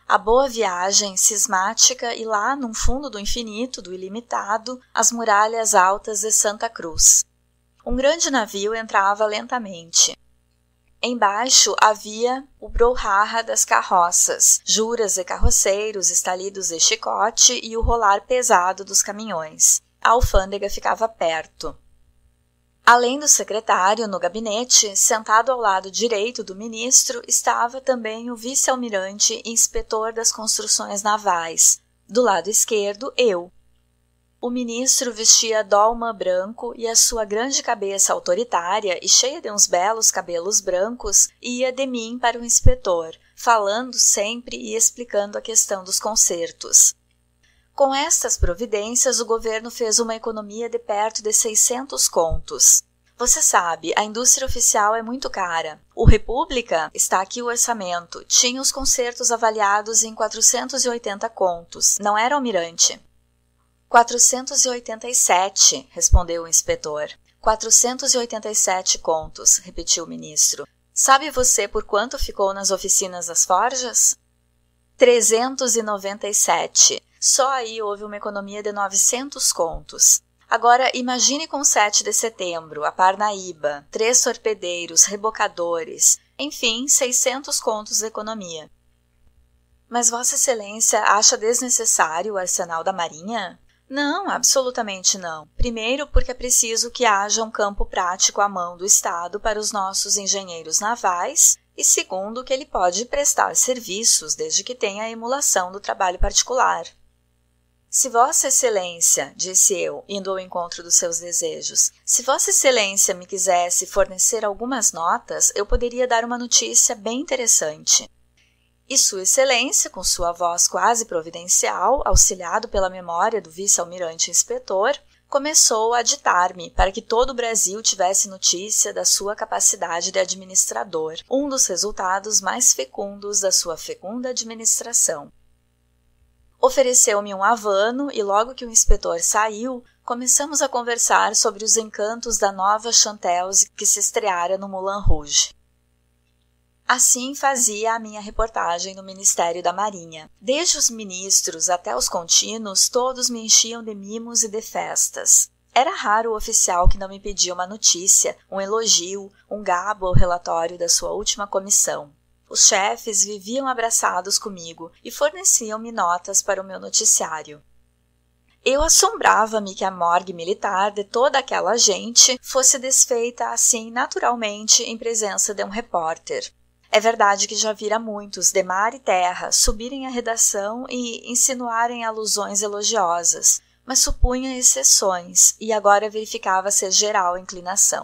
A boa viagem, cismática, e lá, num fundo do infinito, do ilimitado, as muralhas altas de Santa Cruz. Um grande navio entrava lentamente. Embaixo havia o brouhaha das carroças, juras de carroceiros, estalidos de chicote e o rolar pesado dos caminhões. A alfândega ficava perto. Além do secretário no gabinete, sentado ao lado direito do ministro, estava também o vice-almirante e inspetor das construções navais. Do lado esquerdo, eu. O ministro vestia dolma branco e a sua grande cabeça autoritária e cheia de uns belos cabelos brancos ia de mim para o inspetor, falando sempre e explicando a questão dos concertos. Com estas providências, o governo fez uma economia de perto de 600 contos. Você sabe, a indústria oficial é muito cara. O República, está aqui o orçamento, tinha os concertos avaliados em 480 contos, não era almirante. 487, respondeu o inspetor. 487 contos, repetiu o ministro. Sabe você por quanto ficou nas oficinas das forjas? 397. Só aí houve uma economia de 900 contos. Agora, imagine com 7 de setembro, a Parnaíba, três torpedeiros, rebocadores, enfim, 600 contos de economia. Mas Vossa Excelência acha desnecessário o arsenal da Marinha? Não, absolutamente não. Primeiro, porque é preciso que haja um campo prático à mão do Estado para os nossos engenheiros navais, e segundo, que ele pode prestar serviços desde que tenha a emulação do trabalho particular. Se Vossa Excelência, disse eu, indo ao encontro dos seus desejos, se Vossa Excelência me quisesse fornecer algumas notas, eu poderia dar uma notícia bem interessante. E Sua Excelência, com sua voz quase providencial, auxiliado pela memória do vice-almirante inspetor, começou a ditar-me para que todo o Brasil tivesse notícia da sua capacidade de administrador, um dos resultados mais fecundos da sua fecunda administração. Ofereceu-me um havano e logo que o inspetor saiu, começamos a conversar sobre os encantos da nova Chantelse que se estreara no Moulin Rouge. Assim fazia a minha reportagem no Ministério da Marinha. Desde os ministros até os contínuos, todos me enchiam de mimos e de festas. Era raro o oficial que não me pedia uma notícia, um elogio, um gabo ou relatório da sua última comissão. Os chefes viviam abraçados comigo e forneciam-me notas para o meu noticiário. Eu assombrava-me que a morgue militar de toda aquela gente fosse desfeita assim naturalmente em presença de um repórter. É verdade que já vira muitos, de mar e terra, subirem à redação e insinuarem alusões elogiosas, mas supunha exceções e agora verificava ser geral inclinação.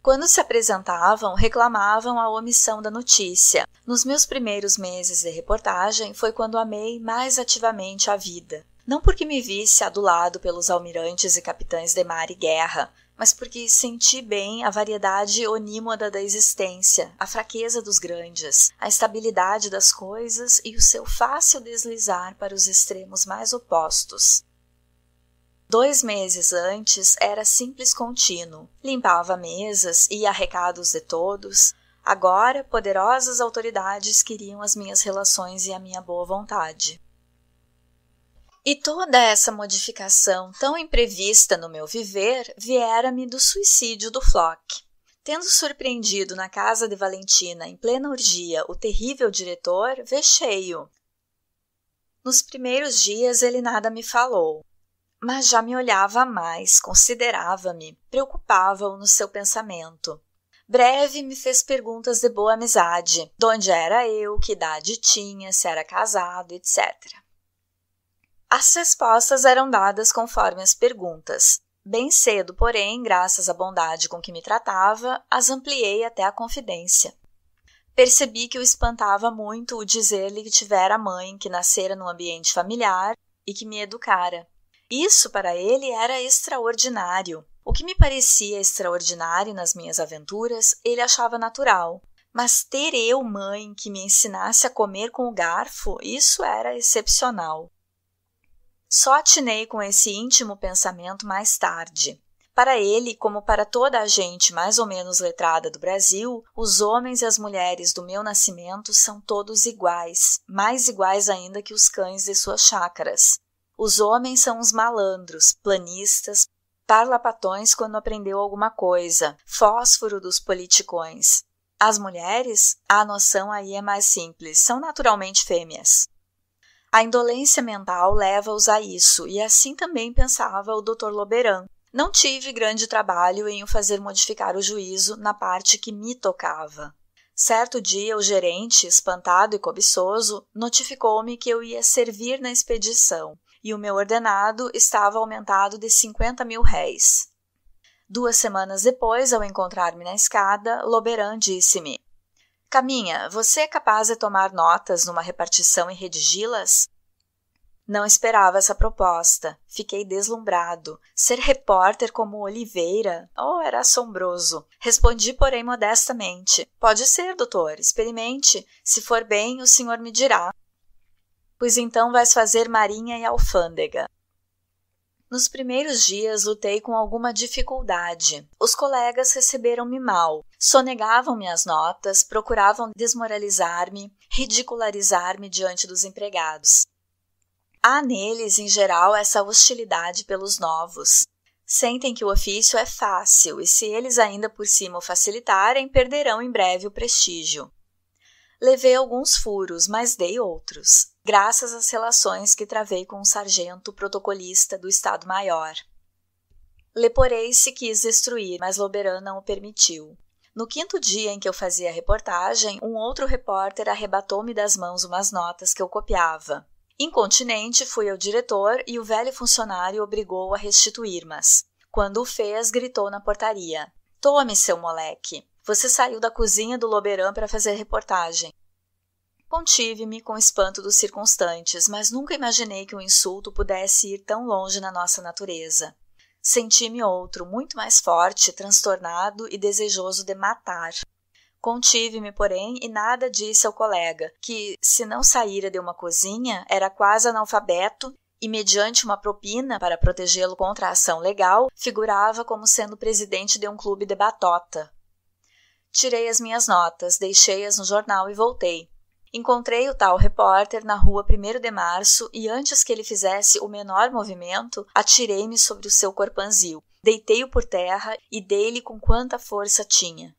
Quando se apresentavam, reclamavam a omissão da notícia. Nos meus primeiros meses de reportagem foi quando amei mais ativamente a vida. Não porque me visse adulado pelos almirantes e capitães de mar e guerra, mas porque senti bem a variedade onímoda da existência, a fraqueza dos grandes, a estabilidade das coisas e o seu fácil deslizar para os extremos mais opostos. Dois meses antes era simples contínuo, limpava mesas e arrecados de todos. Agora, poderosas autoridades queriam as minhas relações e a minha boa vontade. E toda essa modificação tão imprevista no meu viver viera-me do suicídio do Flock. Tendo surpreendido na casa de Valentina, em plena orgia, o terrível diretor, vexei-o. Nos primeiros dias ele nada me falou mas já me olhava mais, considerava-me, preocupava-o no seu pensamento. Breve me fez perguntas de boa amizade, de onde era eu, que idade tinha, se era casado, etc. As respostas eram dadas conforme as perguntas. Bem cedo, porém, graças à bondade com que me tratava, as ampliei até a confidência. Percebi que o espantava muito o dizer-lhe que tivera mãe que nascera num ambiente familiar e que me educara isso para ele era extraordinário. O que me parecia extraordinário nas minhas aventuras, ele achava natural. Mas ter eu, mãe, que me ensinasse a comer com o garfo, isso era excepcional. Só atinei com esse íntimo pensamento mais tarde. Para ele, como para toda a gente mais ou menos letrada do Brasil, os homens e as mulheres do meu nascimento são todos iguais, mais iguais ainda que os cães de suas chácaras. Os homens são uns malandros, planistas, parlapatões quando aprendeu alguma coisa, fósforo dos politicões. As mulheres, a noção aí é mais simples, são naturalmente fêmeas. A indolência mental leva-os a isso, e assim também pensava o Dr. Loberan. Não tive grande trabalho em o fazer modificar o juízo na parte que me tocava. Certo dia, o gerente, espantado e cobiçoso, notificou-me que eu ia servir na expedição e o meu ordenado estava aumentado de 50 mil réis. Duas semanas depois, ao encontrar-me na escada, Loberan disse-me: Caminha, você é capaz de tomar notas numa repartição e redigi-las? Não esperava essa proposta. Fiquei deslumbrado. Ser repórter como Oliveira? Oh, era assombroso. Respondi, porém, modestamente. Pode ser, doutor. Experimente. Se for bem, o senhor me dirá pois então vais fazer marinha e alfândega. Nos primeiros dias lutei com alguma dificuldade. Os colegas receberam-me mal, sonegavam-me as notas, procuravam desmoralizar-me, ridicularizar-me diante dos empregados. Há neles, em geral, essa hostilidade pelos novos. Sentem que o ofício é fácil e, se eles ainda por cima o facilitarem, perderão em breve o prestígio. Levei alguns furos, mas dei outros graças às relações que travei com um sargento protocolista do Estado-Maior. Leporei se quis destruir, mas Loberan não o permitiu. No quinto dia em que eu fazia a reportagem, um outro repórter arrebatou-me das mãos umas notas que eu copiava. Incontinente, fui ao diretor e o velho funcionário obrigou-o a restituir-mas. Quando o fez, gritou na portaria: Tome, seu moleque! Você saiu da cozinha do Loberan para fazer reportagem. Contive-me com espanto dos circunstantes, mas nunca imaginei que um insulto pudesse ir tão longe na nossa natureza. Senti-me outro, muito mais forte, transtornado e desejoso de matar. Contive-me, porém, e nada disse ao colega, que, se não saíra de uma cozinha, era quase analfabeto e, mediante uma propina para protegê-lo contra a ação legal, figurava como sendo presidente de um clube de batota. Tirei as minhas notas, deixei-as no jornal e voltei. Encontrei o tal repórter na rua 1 de março e, antes que ele fizesse o menor movimento, atirei-me sobre o seu corpanzil, deitei-o por terra e dei-lhe com quanta força tinha.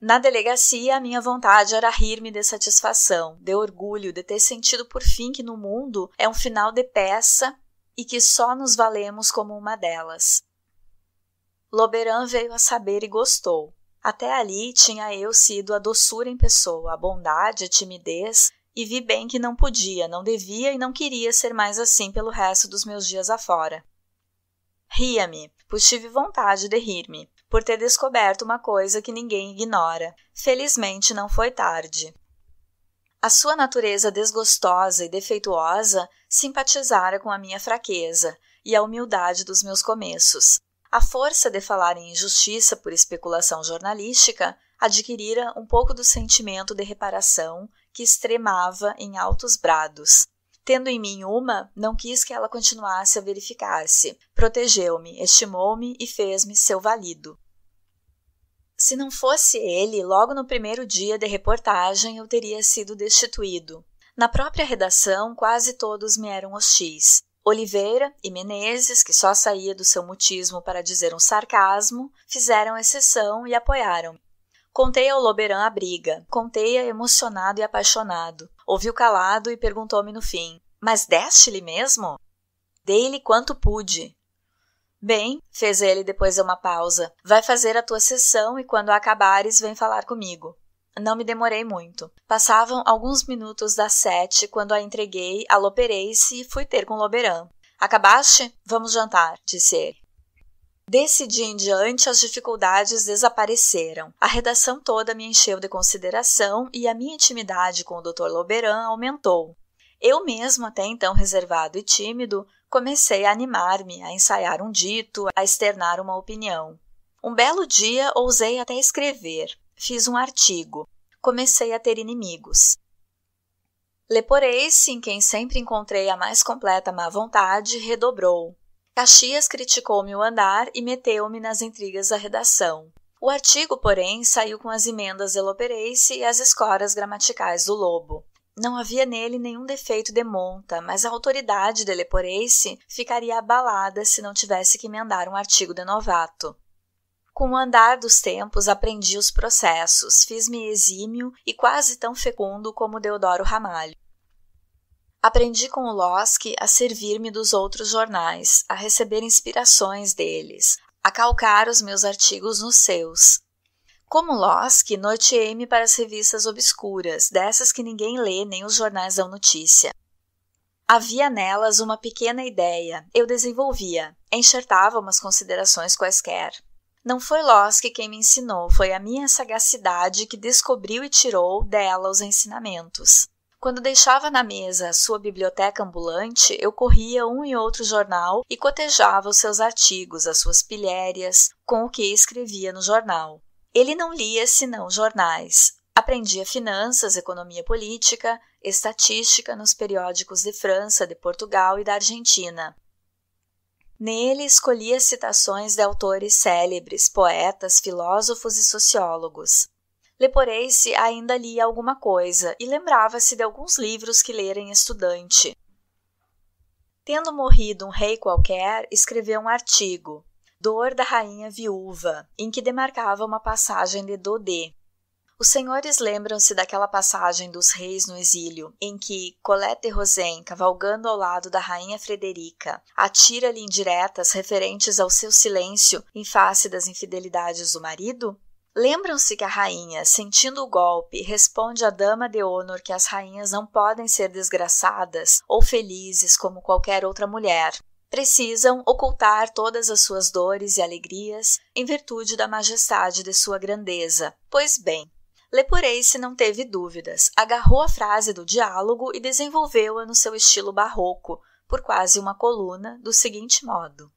Na delegacia, a minha vontade era rir-me de satisfação, de orgulho, de ter sentido por fim que no mundo é um final de peça e que só nos valemos como uma delas. Loberan veio a saber e gostou. Até ali tinha eu sido a doçura em pessoa, a bondade, a timidez, e vi bem que não podia, não devia e não queria ser mais assim pelo resto dos meus dias afora. Ria-me, pois tive vontade de rir-me, por ter descoberto uma coisa que ninguém ignora. Felizmente não foi tarde. A sua natureza desgostosa e defeituosa simpatizara com a minha fraqueza e a humildade dos meus começos. A força de falar em injustiça por especulação jornalística adquirira um pouco do sentimento de reparação que extremava em altos brados. Tendo em mim uma, não quis que ela continuasse a verificar-se. Protegeu-me, estimou-me e fez-me seu valido. Se não fosse ele, logo no primeiro dia de reportagem eu teria sido destituído. Na própria redação, quase todos me eram hostis. Oliveira e Menezes, que só saía do seu mutismo para dizer um sarcasmo, fizeram exceção e apoiaram. Contei ao Loberan a briga, contei-a emocionado e apaixonado. Ouviu calado e perguntou-me no fim: Mas deste-lhe mesmo? Dei-lhe quanto pude. Bem, fez ele depois de uma pausa, vai fazer a tua sessão e quando a acabares vem falar comigo. Não me demorei muito. Passavam alguns minutos das sete quando a entreguei a Loperense e fui ter com Loberan. Acabaste? Vamos jantar, disse ele. Desse dia em diante, as dificuldades desapareceram. A redação toda me encheu de consideração e a minha intimidade com o Dr. Loberan aumentou. Eu mesmo, até então reservado e tímido, comecei a animar-me, a ensaiar um dito, a externar uma opinião. Um belo dia, ousei até escrever. Fiz um artigo. Comecei a ter inimigos. Leporei-se, em quem sempre encontrei a mais completa má vontade, redobrou. Caxias criticou me o andar e meteu-me nas intrigas da redação. O artigo, porém, saiu com as emendas de elopereice e as escoras gramaticais do lobo. Não havia nele nenhum defeito de monta, mas a autoridade de Leporese ficaria abalada se não tivesse que emendar um artigo de novato. Com o andar dos tempos, aprendi os processos, fiz-me exímio e quase tão fecundo como Deodoro Ramalho. Aprendi com o Losque a servir-me dos outros jornais, a receber inspirações deles, a calcar os meus artigos nos seus. Como Losque, norteei-me para as revistas obscuras, dessas que ninguém lê nem os jornais dão notícia. Havia nelas uma pequena ideia, eu desenvolvia, enxertava umas considerações quaisquer. Não foi Losque quem me ensinou, foi a minha sagacidade que descobriu e tirou dela os ensinamentos. Quando deixava na mesa sua biblioteca ambulante, eu corria um e outro jornal e cotejava os seus artigos, as suas pilhérias, com o que escrevia no jornal. Ele não lia senão jornais. Aprendia finanças, economia política, estatística nos periódicos de França, de Portugal e da Argentina. Nele escolhia citações de autores célebres, poetas, filósofos e sociólogos. Leporei-se ainda lia alguma coisa e lembrava-se de alguns livros que lera em estudante. Tendo morrido um rei qualquer, escreveu um artigo, Dor da Rainha Viúva, em que demarcava uma passagem de Dodê, os senhores lembram-se daquela passagem dos reis no exílio, em que Colette de Rosen, cavalgando ao lado da rainha Frederica, atira-lhe indiretas referentes ao seu silêncio em face das infidelidades do marido? Lembram-se que a rainha, sentindo o golpe, responde à dama de honor que as rainhas não podem ser desgraçadas ou felizes como qualquer outra mulher. Precisam ocultar todas as suas dores e alegrias em virtude da majestade de sua grandeza. Pois bem, Leporace não teve dúvidas, agarrou a frase do diálogo e desenvolveu-a no seu estilo barroco, por quase uma coluna, do seguinte modo.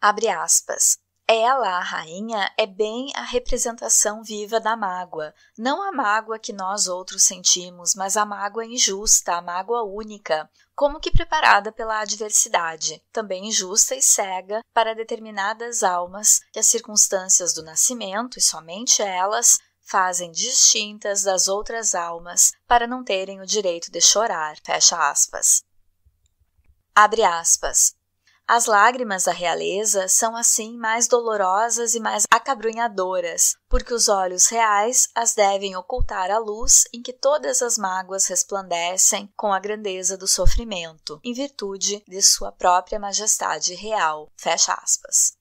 Abre aspas. Ela, é a rainha, é bem a representação viva da mágoa, não a mágoa que nós outros sentimos, mas a mágoa injusta, a mágoa única, como que preparada pela adversidade, também injusta e cega para determinadas almas que as circunstâncias do nascimento, e somente elas, fazem distintas das outras almas para não terem o direito de chorar. Fecha aspas. Abre aspas. As lágrimas da realeza são assim mais dolorosas e mais acabrunhadoras, porque os olhos reais as devem ocultar à luz em que todas as mágoas resplandecem com a grandeza do sofrimento, em virtude de sua própria majestade real. Fecha aspas.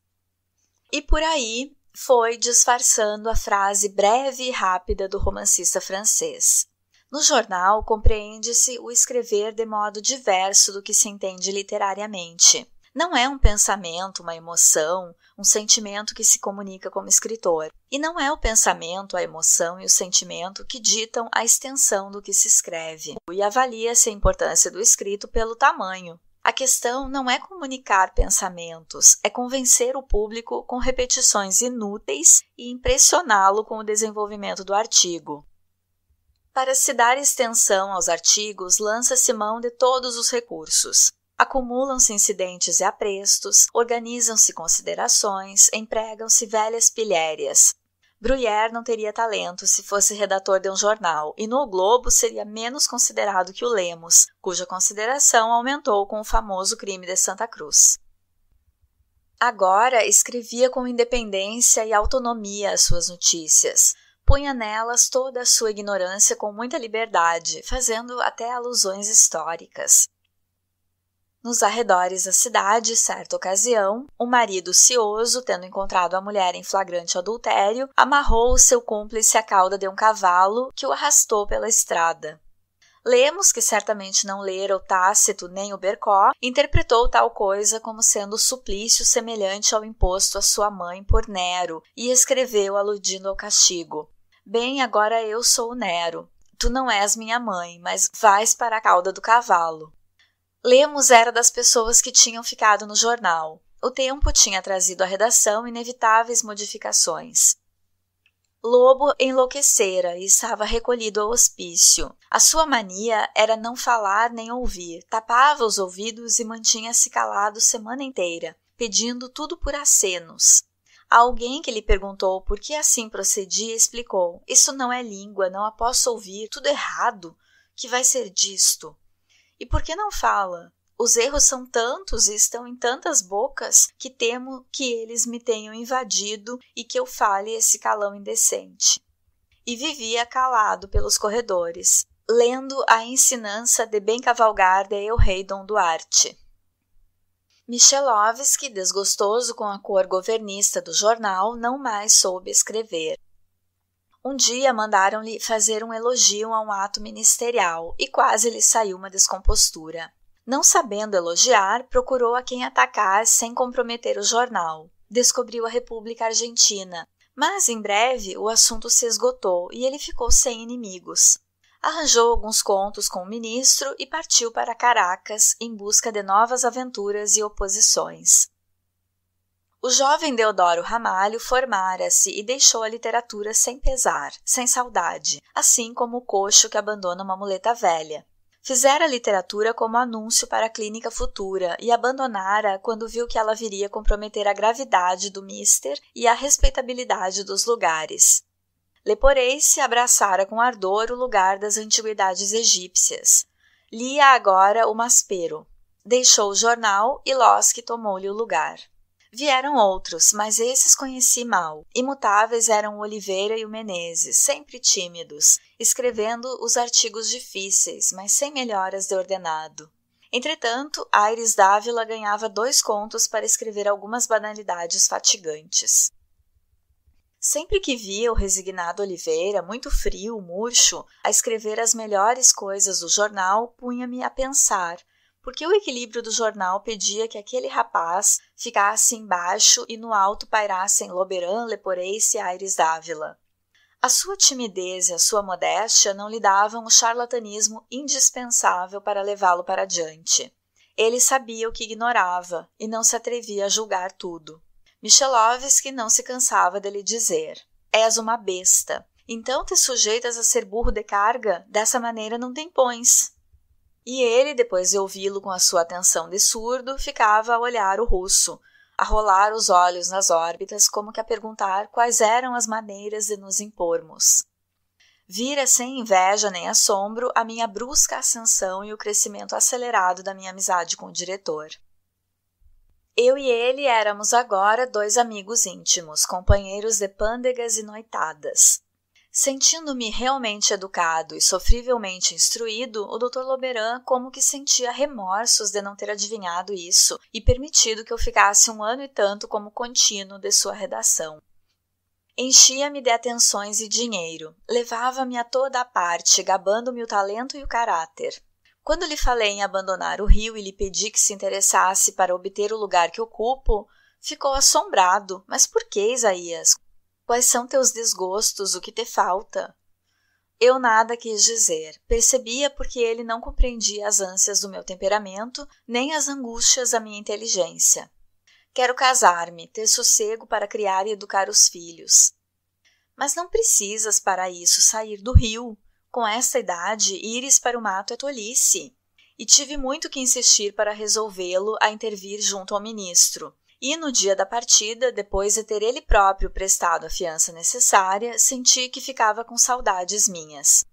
E por aí foi disfarçando a frase breve e rápida do romancista francês. No jornal, compreende-se o escrever de modo diverso do que se entende literariamente. Não é um pensamento, uma emoção, um sentimento que se comunica como escritor. E não é o pensamento, a emoção e o sentimento que ditam a extensão do que se escreve. E avalia-se a importância do escrito pelo tamanho, a questão não é comunicar pensamentos, é convencer o público com repetições inúteis e impressioná-lo com o desenvolvimento do artigo. Para se dar extensão aos artigos, lança-se mão de todos os recursos. Acumulam-se incidentes e aprestos, organizam-se considerações, empregam-se velhas pilhérias, Bruyère não teria talento se fosse redator de um jornal, e no Globo seria menos considerado que o Lemos, cuja consideração aumentou com o famoso crime de Santa Cruz. Agora escrevia com independência e autonomia as suas notícias. Punha nelas toda a sua ignorância com muita liberdade, fazendo até alusões históricas. Nos arredores da cidade, certa ocasião, o um marido cioso, tendo encontrado a mulher em flagrante adultério, amarrou o seu cúmplice à cauda de um cavalo que o arrastou pela estrada. Lemos, que certamente não lera o Tácito nem o Bercó, interpretou tal coisa como sendo suplício semelhante ao imposto à sua mãe por Nero, e escreveu aludindo ao castigo. Bem, agora eu sou o Nero. Tu não és minha mãe, mas vais para a cauda do cavalo. Lemos era das pessoas que tinham ficado no jornal. O tempo tinha trazido à redação inevitáveis modificações. Lobo enlouquecera e estava recolhido ao hospício. A sua mania era não falar nem ouvir, tapava os ouvidos e mantinha-se calado semana inteira, pedindo tudo por acenos. A alguém que lhe perguntou por que assim procedia explicou: Isso não é língua, não a posso ouvir, tudo errado. Que vai ser disto? E por que não fala? Os erros são tantos e estão em tantas bocas que temo que eles me tenham invadido e que eu fale esse calão indecente. E vivia calado pelos corredores, lendo a ensinança de Ben cavalgar de Eu Rei Dom Duarte. Michelovski, desgostoso com a cor governista do jornal, não mais soube escrever. Um dia mandaram-lhe fazer um elogio a um ato ministerial e quase lhe saiu uma descompostura. Não sabendo elogiar, procurou a quem atacar sem comprometer o jornal. Descobriu a República Argentina, mas em breve o assunto se esgotou e ele ficou sem inimigos. Arranjou alguns contos com o ministro e partiu para Caracas em busca de novas aventuras e oposições. O jovem Deodoro Ramalho formara-se e deixou a literatura sem pesar, sem saudade, assim como o coxo que abandona uma muleta velha. Fizera a literatura como anúncio para a clínica futura e abandonara quando viu que ela viria comprometer a gravidade do mister e a respeitabilidade dos lugares. Leporei-se abraçara com ardor o lugar das antiguidades egípcias. Lia agora o Maspero. Deixou o jornal e Losque tomou-lhe o lugar. Vieram outros, mas esses conheci mal. Imutáveis eram o Oliveira e o Menezes, sempre tímidos, escrevendo os artigos difíceis, mas sem melhoras de ordenado. Entretanto, Aires Dávila ganhava dois contos para escrever algumas banalidades fatigantes. Sempre que via o resignado Oliveira, muito frio, murcho, a escrever as melhores coisas do jornal, punha-me a pensar, porque o equilíbrio do jornal pedia que aquele rapaz ficasse embaixo e no alto pairassem Loberan, Leporace e Aires Dávila. A sua timidez e a sua modéstia não lhe davam o charlatanismo indispensável para levá-lo para adiante. Ele sabia o que ignorava e não se atrevia a julgar tudo. Michelovski não se cansava de lhe dizer: És uma besta. Então te sujeitas a ser burro de carga? Dessa maneira não tem pões. E ele, depois de ouvi-lo com a sua atenção de surdo, ficava a olhar o russo, a rolar os olhos nas órbitas, como que a perguntar quais eram as maneiras de nos impormos. Vira sem inveja nem assombro a minha brusca ascensão e o crescimento acelerado da minha amizade com o diretor. Eu e ele éramos agora dois amigos íntimos, companheiros de pândegas e noitadas. Sentindo-me realmente educado e sofrivelmente instruído, o Dr. Loberan como que sentia remorsos de não ter adivinhado isso e permitido que eu ficasse um ano e tanto como contínuo de sua redação. Enchia-me de atenções e dinheiro, levava-me a toda a parte, gabando-me o talento e o caráter. Quando lhe falei em abandonar o Rio e lhe pedi que se interessasse para obter o lugar que ocupo, ficou assombrado. Mas por que, Isaías? Quais são teus desgostos? O que te falta? Eu nada quis dizer. Percebia porque ele não compreendia as ânsias do meu temperamento, nem as angústias da minha inteligência. Quero casar-me, ter sossego para criar e educar os filhos. Mas não precisas para isso sair do rio. Com esta idade, ires para o mato é tolice. E tive muito que insistir para resolvê-lo a intervir junto ao ministro e, no dia da partida, depois de ter ele próprio prestado a fiança necessária, senti que ficava com saudades minhas.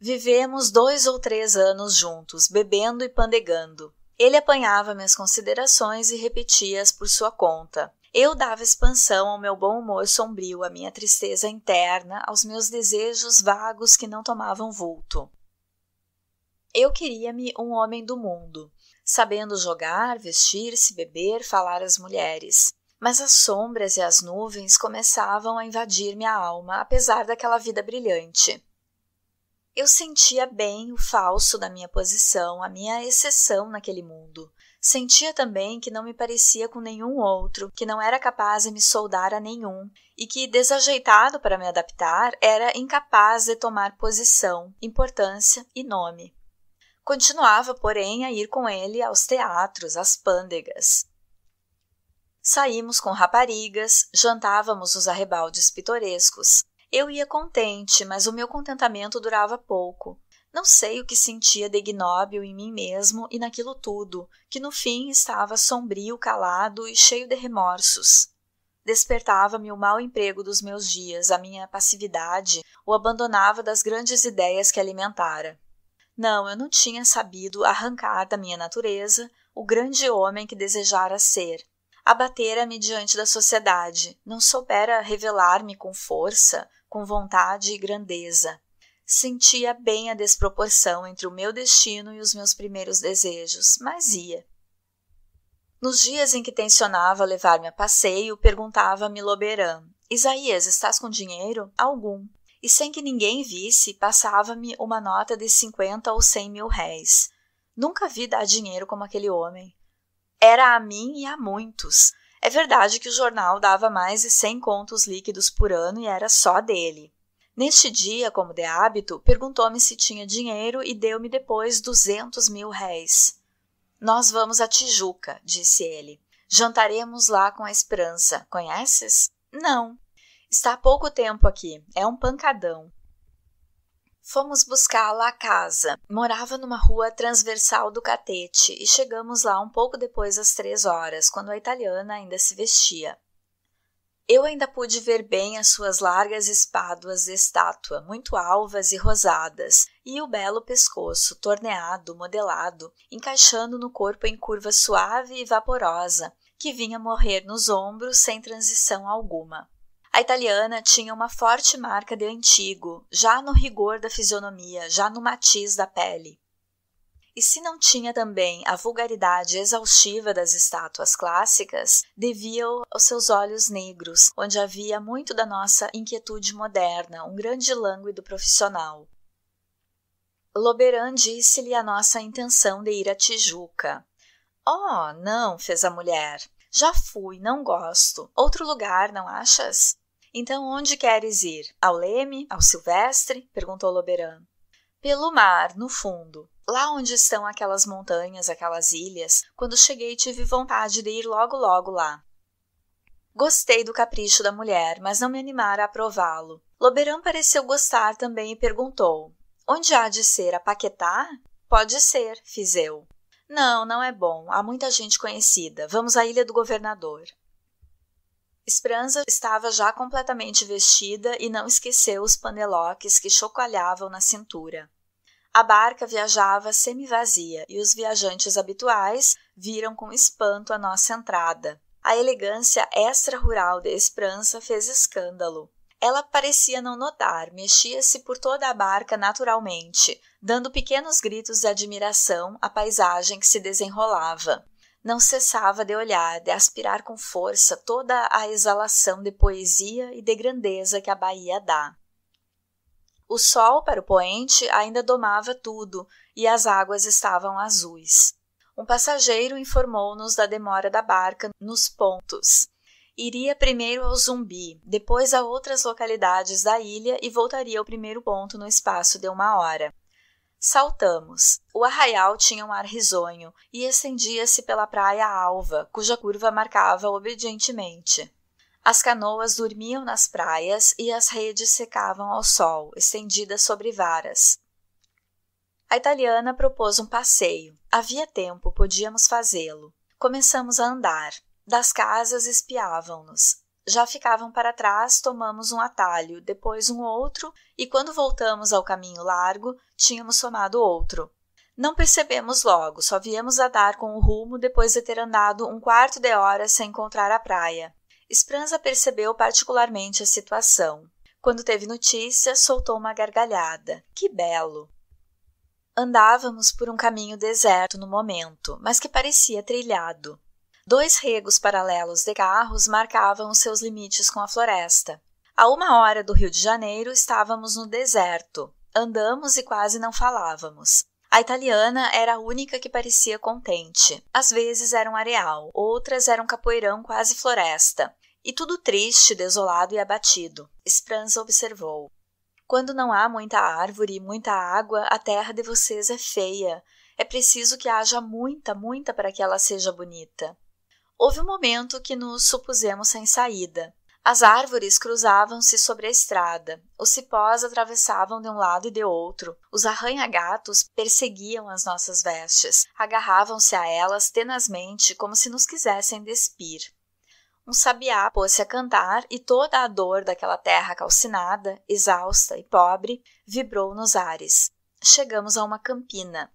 Vivemos dois ou três anos juntos, bebendo e pandegando. Ele apanhava minhas considerações e repetia-as por sua conta. Eu dava expansão ao meu bom humor sombrio, à minha tristeza interna, aos meus desejos vagos que não tomavam vulto. Eu queria-me um homem do mundo sabendo jogar, vestir-se, beber, falar às mulheres. Mas as sombras e as nuvens começavam a invadir minha alma, apesar daquela vida brilhante. Eu sentia bem o falso da minha posição, a minha exceção naquele mundo. Sentia também que não me parecia com nenhum outro, que não era capaz de me soldar a nenhum, e que, desajeitado para me adaptar, era incapaz de tomar posição, importância e nome. Continuava, porém, a ir com ele aos teatros, às pândegas. Saímos com raparigas, jantávamos os arrebaldes pitorescos. Eu ia contente, mas o meu contentamento durava pouco. Não sei o que sentia de ignóbil em mim mesmo e naquilo tudo, que no fim estava sombrio, calado e cheio de remorsos. Despertava-me o mau emprego dos meus dias, a minha passividade, o abandonava das grandes ideias que alimentara. Não, eu não tinha sabido arrancar da minha natureza o grande homem que desejara ser. Abatera-me diante da sociedade, não soubera revelar-me com força, com vontade e grandeza. Sentia bem a desproporção entre o meu destino e os meus primeiros desejos, mas ia. Nos dias em que tencionava levar-me a passeio, perguntava-me Loberan: Isaías, estás com dinheiro? Algum e sem que ninguém visse, passava-me uma nota de cinquenta ou cem mil réis. Nunca vi dar dinheiro como aquele homem. Era a mim e a muitos. É verdade que o jornal dava mais de cem contos líquidos por ano e era só dele. Neste dia, como de hábito, perguntou-me se tinha dinheiro e deu-me depois duzentos mil réis. Nós vamos a Tijuca, disse ele. Jantaremos lá com a Esperança. Conheces? Não. Está há pouco tempo aqui, é um pancadão. Fomos buscá-la à casa. Morava numa rua transversal do Catete e chegamos lá um pouco depois das três horas, quando a italiana ainda se vestia. Eu ainda pude ver bem as suas largas espáduas de estátua, muito alvas e rosadas, e o belo pescoço, torneado, modelado, encaixando no corpo em curva suave e vaporosa, que vinha morrer nos ombros sem transição alguma. A italiana tinha uma forte marca de antigo, já no rigor da fisionomia, já no matiz da pele. E se não tinha também a vulgaridade exaustiva das estátuas clássicas, devia-o aos seus olhos negros, onde havia muito da nossa inquietude moderna, um grande lânguido profissional. Loberan disse-lhe a nossa intenção de ir a Tijuca. Oh, não, fez a mulher. Já fui, não gosto. Outro lugar, não achas? Então, onde queres ir? Ao leme? Ao silvestre? perguntou Loberan. Pelo mar, no fundo. Lá onde estão aquelas montanhas, aquelas ilhas, quando cheguei tive vontade de ir logo logo lá. Gostei do capricho da mulher, mas não me animara a prová-lo. Loberan pareceu gostar também e perguntou: Onde há de ser a Paquetá? Pode ser, fiz eu. Não, não é bom. Há muita gente conhecida. Vamos à Ilha do Governador. Espranza estava já completamente vestida e não esqueceu os paneloques que chocalhavam na cintura. A barca viajava semivazia e os viajantes habituais viram com espanto a nossa entrada. A elegância extra-rural de Esperança fez escândalo. Ela parecia não notar, mexia-se por toda a barca naturalmente, dando pequenos gritos de admiração à paisagem que se desenrolava. Não cessava de olhar, de aspirar com força toda a exalação de poesia e de grandeza que a Bahia dá. O sol para o poente ainda domava tudo e as águas estavam azuis. Um passageiro informou-nos da demora da barca nos pontos. Iria primeiro ao Zumbi, depois a outras localidades da ilha e voltaria ao primeiro ponto no espaço de uma hora. Saltamos. O arraial tinha um ar risonho e estendia-se pela praia alva, cuja curva marcava obedientemente. As canoas dormiam nas praias e as redes secavam ao sol, estendidas sobre varas. A italiana propôs um passeio. Havia tempo, podíamos fazê-lo. Começamos a andar. Das casas espiavam-nos já ficavam para trás, tomamos um atalho, depois um outro, e quando voltamos ao caminho largo, tínhamos somado outro. Não percebemos logo, só viemos a dar com o rumo depois de ter andado um quarto de hora sem encontrar a praia. Espranza percebeu particularmente a situação. Quando teve notícia, soltou uma gargalhada. Que belo! Andávamos por um caminho deserto no momento, mas que parecia trilhado. Dois regos paralelos de carros marcavam os seus limites com a floresta. A uma hora do Rio de Janeiro estávamos no deserto. Andamos e quase não falávamos. A italiana era a única que parecia contente. Às vezes era um areal, outras era um capoeirão quase floresta. E tudo triste, desolado e abatido. Esperança observou. Quando não há muita árvore e muita água, a terra de vocês é feia. É preciso que haja muita, muita para que ela seja bonita. Houve um momento que nos supusemos sem saída. As árvores cruzavam-se sobre a estrada, os cipós atravessavam de um lado e de outro, os arranha-gatos perseguiam as nossas vestes, agarravam-se a elas tenazmente como se nos quisessem despir. Um sabiá pôs-se a cantar e toda a dor daquela terra calcinada, exausta e pobre, vibrou nos ares. Chegamos a uma campina.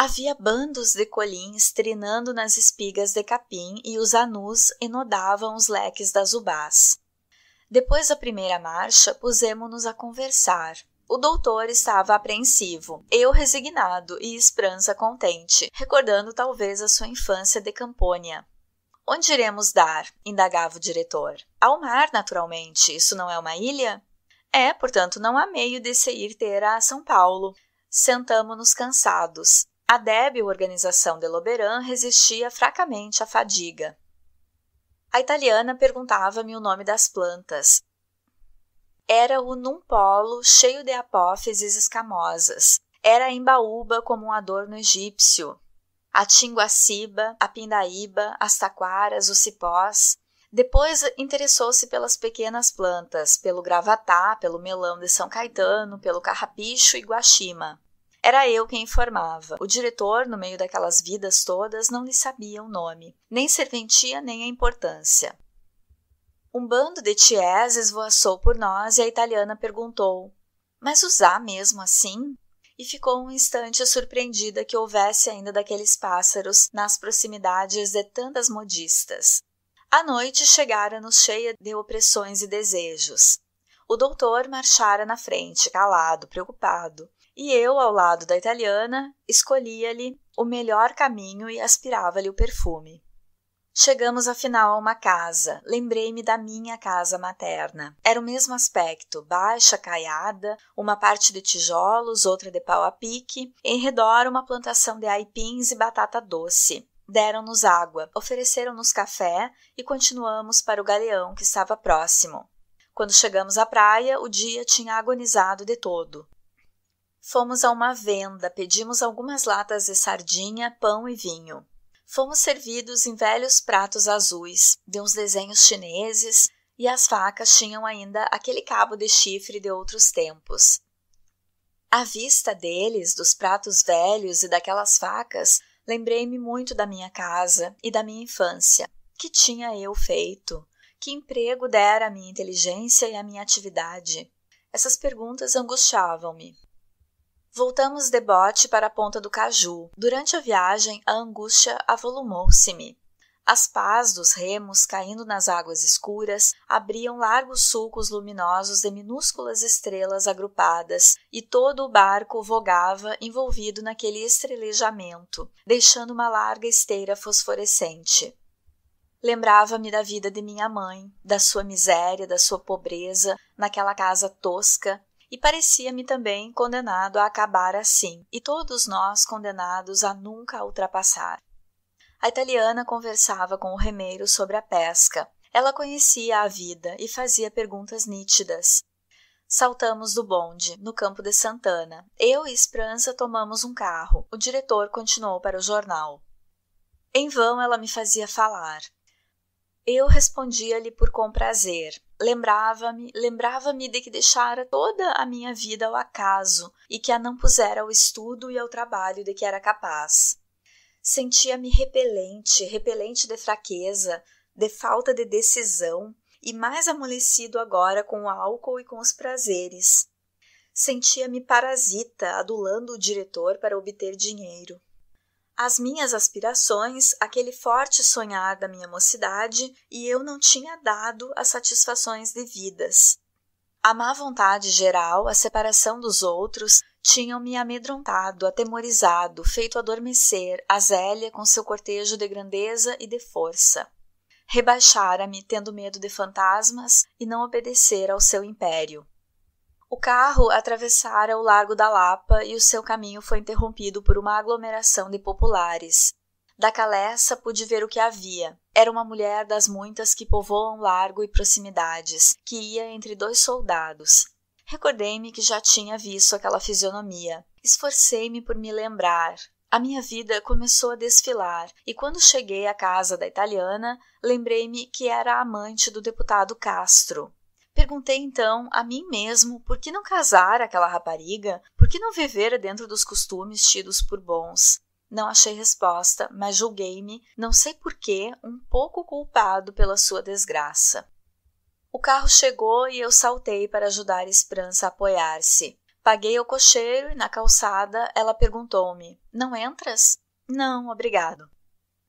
Havia bandos de colins trinando nas espigas de capim e os anus enodavam os leques das ubás. Depois da primeira marcha, pusemos-nos a conversar. O doutor estava apreensivo, eu resignado e Esperança contente, recordando talvez a sua infância de Campônia. Onde iremos dar? indagava o diretor. Ao mar, naturalmente. Isso não é uma ilha? É, portanto, não há meio de se ir ter a São Paulo. Sentamo-nos cansados. A débil organização de Loberan resistia fracamente à fadiga. A italiana perguntava-me o nome das plantas. Era o numpolo cheio de apófises escamosas. Era a embaúba como um adorno egípcio. A tinguaciba, a pindaíba, as taquaras, os cipós. Depois interessou-se pelas pequenas plantas, pelo gravatá, pelo melão de São Caetano, pelo carrapicho e guaxima. Era eu quem informava. O diretor, no meio daquelas vidas todas, não lhe sabia o nome, nem serventia nem a importância. Um bando de tiés esvoaçou por nós e a italiana perguntou: Mas usar mesmo assim? E ficou um instante surpreendida que houvesse ainda daqueles pássaros nas proximidades de tantas modistas. A noite chegara-nos cheia de opressões e desejos. O doutor marchara na frente, calado, preocupado, e eu, ao lado da italiana, escolhia-lhe o melhor caminho e aspirava-lhe o perfume. Chegamos afinal a uma casa. Lembrei-me da minha casa materna. Era o mesmo aspecto, baixa, caiada, uma parte de tijolos, outra de pau a pique, em redor uma plantação de aipins e batata doce. Deram-nos água, ofereceram-nos café e continuamos para o galeão que estava próximo. Quando chegamos à praia, o dia tinha agonizado de todo. Fomos a uma venda, pedimos algumas latas de sardinha, pão e vinho. Fomos servidos em velhos pratos azuis, de uns desenhos chineses, e as facas tinham ainda aquele cabo de chifre de outros tempos. À vista deles, dos pratos velhos e daquelas facas, lembrei-me muito da minha casa e da minha infância. Que tinha eu feito? Que emprego dera à minha inteligência e à minha atividade? Essas perguntas angustiavam-me. Voltamos de bote para a ponta do caju. Durante a viagem, a angústia avolumou-se-me. As pás dos remos, caindo nas águas escuras, abriam largos sulcos luminosos de minúsculas estrelas agrupadas, e todo o barco vogava envolvido naquele estrelejamento, deixando uma larga esteira fosforescente. Lembrava-me da vida de minha mãe, da sua miséria, da sua pobreza, naquela casa tosca, e parecia-me também condenado a acabar assim, e todos nós condenados a nunca ultrapassar. A italiana conversava com o remeiro sobre a pesca. Ela conhecia a vida e fazia perguntas nítidas. Saltamos do bonde, no campo de Santana. Eu e Esperança tomamos um carro. O diretor continuou para o jornal. Em vão ela me fazia falar. Eu respondia-lhe por comprazer. Lembrava-me, lembrava-me de que deixara toda a minha vida ao acaso e que a não pusera ao estudo e ao trabalho de que era capaz. Sentia-me repelente, repelente de fraqueza, de falta de decisão e mais amolecido agora com o álcool e com os prazeres. Sentia-me parasita, adulando o diretor para obter dinheiro. As minhas aspirações, aquele forte sonhar da minha mocidade, e eu não tinha dado as satisfações devidas. A má vontade geral, a separação dos outros, tinham-me amedrontado, atemorizado, feito adormecer a Zélia com seu cortejo de grandeza e de força. Rebaixara-me, tendo medo de fantasmas, e não obedecer ao seu império. O carro atravessara o Largo da Lapa e o seu caminho foi interrompido por uma aglomeração de populares. Da caleça pude ver o que havia. Era uma mulher das muitas que povoam largo e proximidades, que ia entre dois soldados. Recordei-me que já tinha visto aquela fisionomia. Esforcei-me por me lembrar. A minha vida começou a desfilar, e quando cheguei à casa da italiana, lembrei-me que era amante do deputado Castro. Perguntei então a mim mesmo por que não casar aquela rapariga, por que não viver dentro dos costumes tidos por bons. Não achei resposta, mas julguei-me, não sei porquê, um pouco culpado pela sua desgraça. O carro chegou e eu saltei para ajudar Esperança a apoiar-se. Paguei ao cocheiro e na calçada ela perguntou-me: Não entras? Não, obrigado.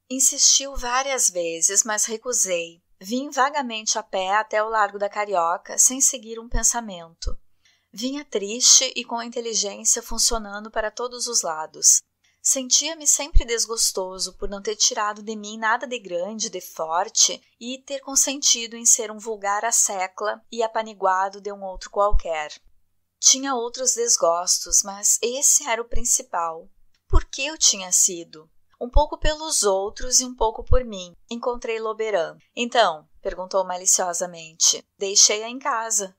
Insistiu várias vezes, mas recusei. Vim vagamente a pé até o Largo da Carioca, sem seguir um pensamento. Vinha triste e com a inteligência funcionando para todos os lados. Sentia-me sempre desgostoso por não ter tirado de mim nada de grande, de forte, e ter consentido em ser um vulgar a secla e apaniguado de um outro qualquer. Tinha outros desgostos, mas esse era o principal. Por que eu tinha sido? um pouco pelos outros e um pouco por mim. Encontrei Loberan. Então, perguntou maliciosamente, deixei-a em casa.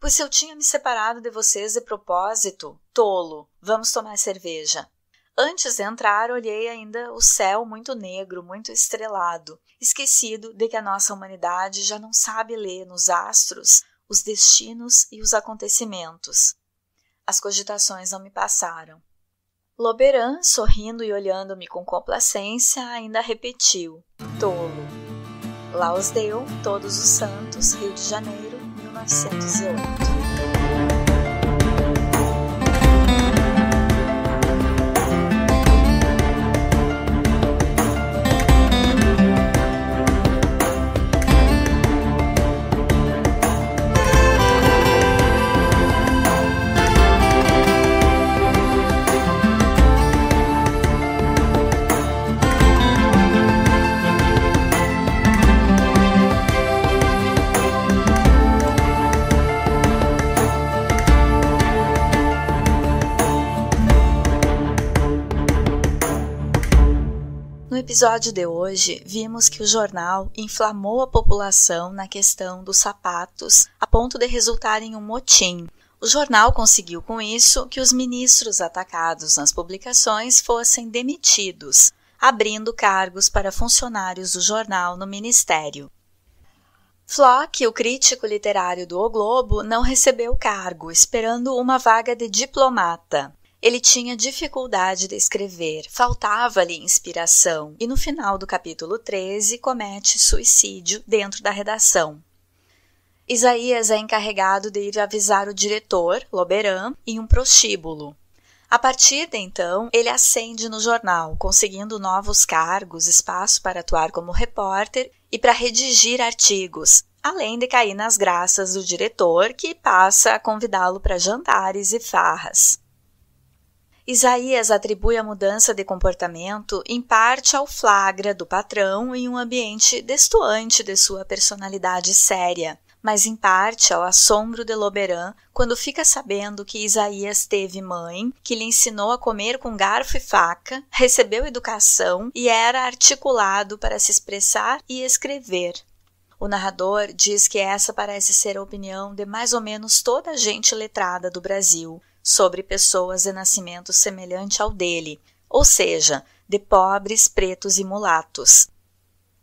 Pois se eu tinha me separado de vocês de propósito, tolo, vamos tomar cerveja. Antes de entrar, olhei ainda o céu muito negro, muito estrelado, esquecido de que a nossa humanidade já não sabe ler nos astros os destinos e os acontecimentos. As cogitações não me passaram. Loberan, sorrindo e olhando-me com complacência, ainda repetiu: Tolo. deu Todos os Santos, Rio de Janeiro, 1908. No episódio de hoje, vimos que o jornal inflamou a população na questão dos sapatos, a ponto de resultar em um motim. O jornal conseguiu com isso que os ministros atacados nas publicações fossem demitidos, abrindo cargos para funcionários do jornal no ministério. Flock, o crítico literário do O Globo, não recebeu cargo, esperando uma vaga de diplomata. Ele tinha dificuldade de escrever, faltava-lhe inspiração e no final do capítulo 13 comete suicídio dentro da redação. Isaías é encarregado de ir avisar o diretor, Loberan, em um prostíbulo. A partir de então, ele ascende no jornal, conseguindo novos cargos, espaço para atuar como repórter e para redigir artigos, além de cair nas graças do diretor, que passa a convidá-lo para jantares e farras. Isaías atribui a mudança de comportamento em parte ao flagra do patrão em um ambiente destoante de sua personalidade séria, mas em parte ao assombro de Loberan quando fica sabendo que Isaías teve mãe, que lhe ensinou a comer com garfo e faca, recebeu educação e era articulado para se expressar e escrever. O narrador diz que essa parece ser a opinião de mais ou menos toda a gente letrada do Brasil, sobre pessoas de nascimento semelhante ao dele, ou seja, de pobres, pretos e mulatos.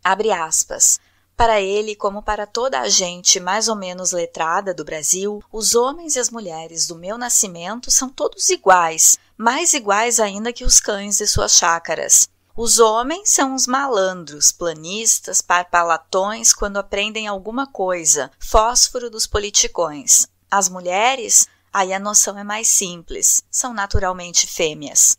Abre aspas. Para ele, como para toda a gente mais ou menos letrada do Brasil, os homens e as mulheres do meu nascimento são todos iguais, mais iguais ainda que os cães de suas chácaras. Os homens são uns malandros, planistas, parpalatões quando aprendem alguma coisa, fósforo dos politicões. As mulheres Aí a noção é mais simples, são naturalmente fêmeas.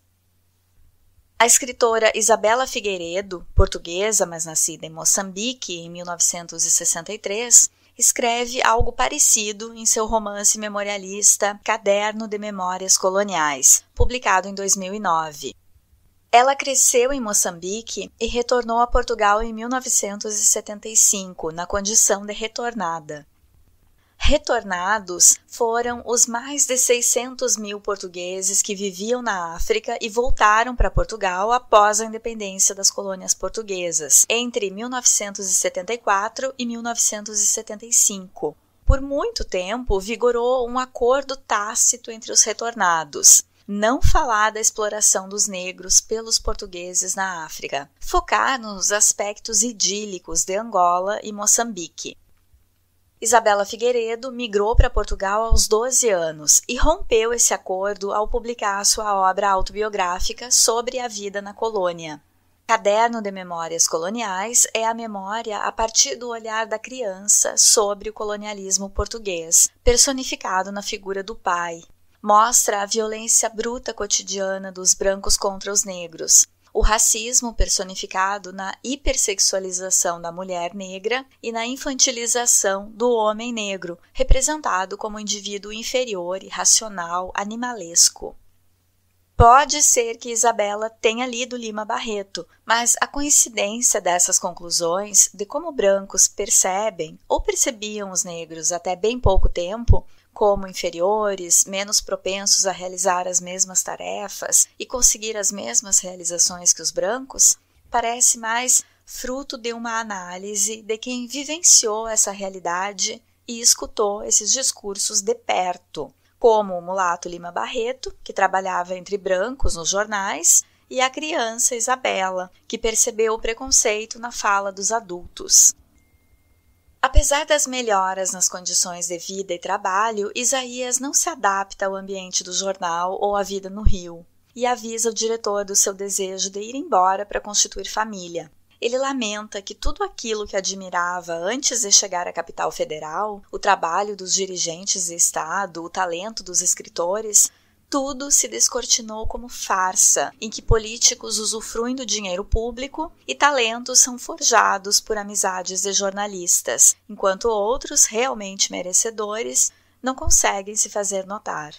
A escritora Isabela Figueiredo, portuguesa, mas nascida em Moçambique em 1963, escreve algo parecido em seu romance memorialista Caderno de Memórias Coloniais, publicado em 2009. Ela cresceu em Moçambique e retornou a Portugal em 1975, na condição de retornada retornados foram os mais de 600 mil portugueses que viviam na África e voltaram para Portugal após a independência das colônias portuguesas, entre 1974 e 1975. Por muito tempo vigorou um acordo tácito entre os retornados não falar da exploração dos negros pelos portugueses na África, focar nos aspectos idílicos de Angola e Moçambique. Isabela Figueiredo migrou para Portugal aos 12 anos e rompeu esse acordo ao publicar sua obra autobiográfica sobre a vida na colônia. Caderno de Memórias Coloniais é a memória a partir do olhar da criança sobre o colonialismo português, personificado na figura do pai. Mostra a violência bruta cotidiana dos brancos contra os negros, o racismo personificado na hipersexualização da mulher negra e na infantilização do homem negro, representado como indivíduo inferior, irracional, animalesco. Pode ser que Isabela tenha lido Lima Barreto, mas a coincidência dessas conclusões, de como brancos percebem ou percebiam os negros até bem pouco tempo, como inferiores, menos propensos a realizar as mesmas tarefas e conseguir as mesmas realizações que os brancos, parece mais fruto de uma análise de quem vivenciou essa realidade e escutou esses discursos de perto, como o mulato Lima Barreto, que trabalhava entre brancos nos jornais, e a criança Isabela, que percebeu o preconceito na fala dos adultos. Apesar das melhoras nas condições de vida e trabalho, Isaías não se adapta ao ambiente do jornal ou à vida no Rio e avisa o diretor do seu desejo de ir embora para constituir família. Ele lamenta que tudo aquilo que admirava antes de chegar à capital federal, o trabalho dos dirigentes de Estado, o talento dos escritores, tudo se descortinou como farsa, em que políticos usufruem do dinheiro público e talentos são forjados por amizades de jornalistas, enquanto outros, realmente merecedores, não conseguem se fazer notar.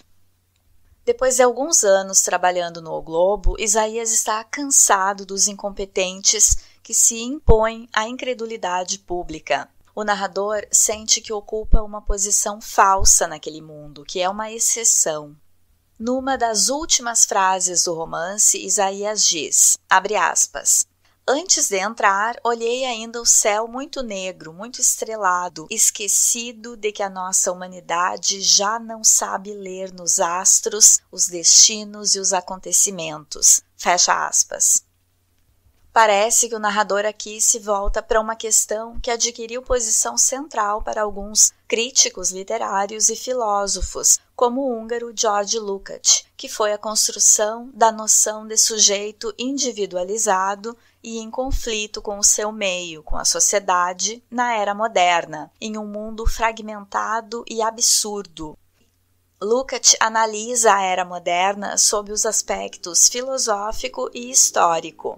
Depois de alguns anos trabalhando no o Globo, Isaías está cansado dos incompetentes que se impõem à incredulidade pública. O narrador sente que ocupa uma posição falsa naquele mundo, que é uma exceção. Numa das últimas frases do romance, Isaías diz, aspas, Antes de entrar, olhei ainda o céu muito negro, muito estrelado, esquecido de que a nossa humanidade já não sabe ler nos astros os destinos e os acontecimentos. Fecha aspas. Parece que o narrador aqui se volta para uma questão que adquiriu posição central para alguns críticos literários e filósofos, como o húngaro George Lukács, que foi a construção da noção de sujeito individualizado e em conflito com o seu meio, com a sociedade, na era moderna, em um mundo fragmentado e absurdo. Lukács analisa a era moderna sob os aspectos filosófico e histórico.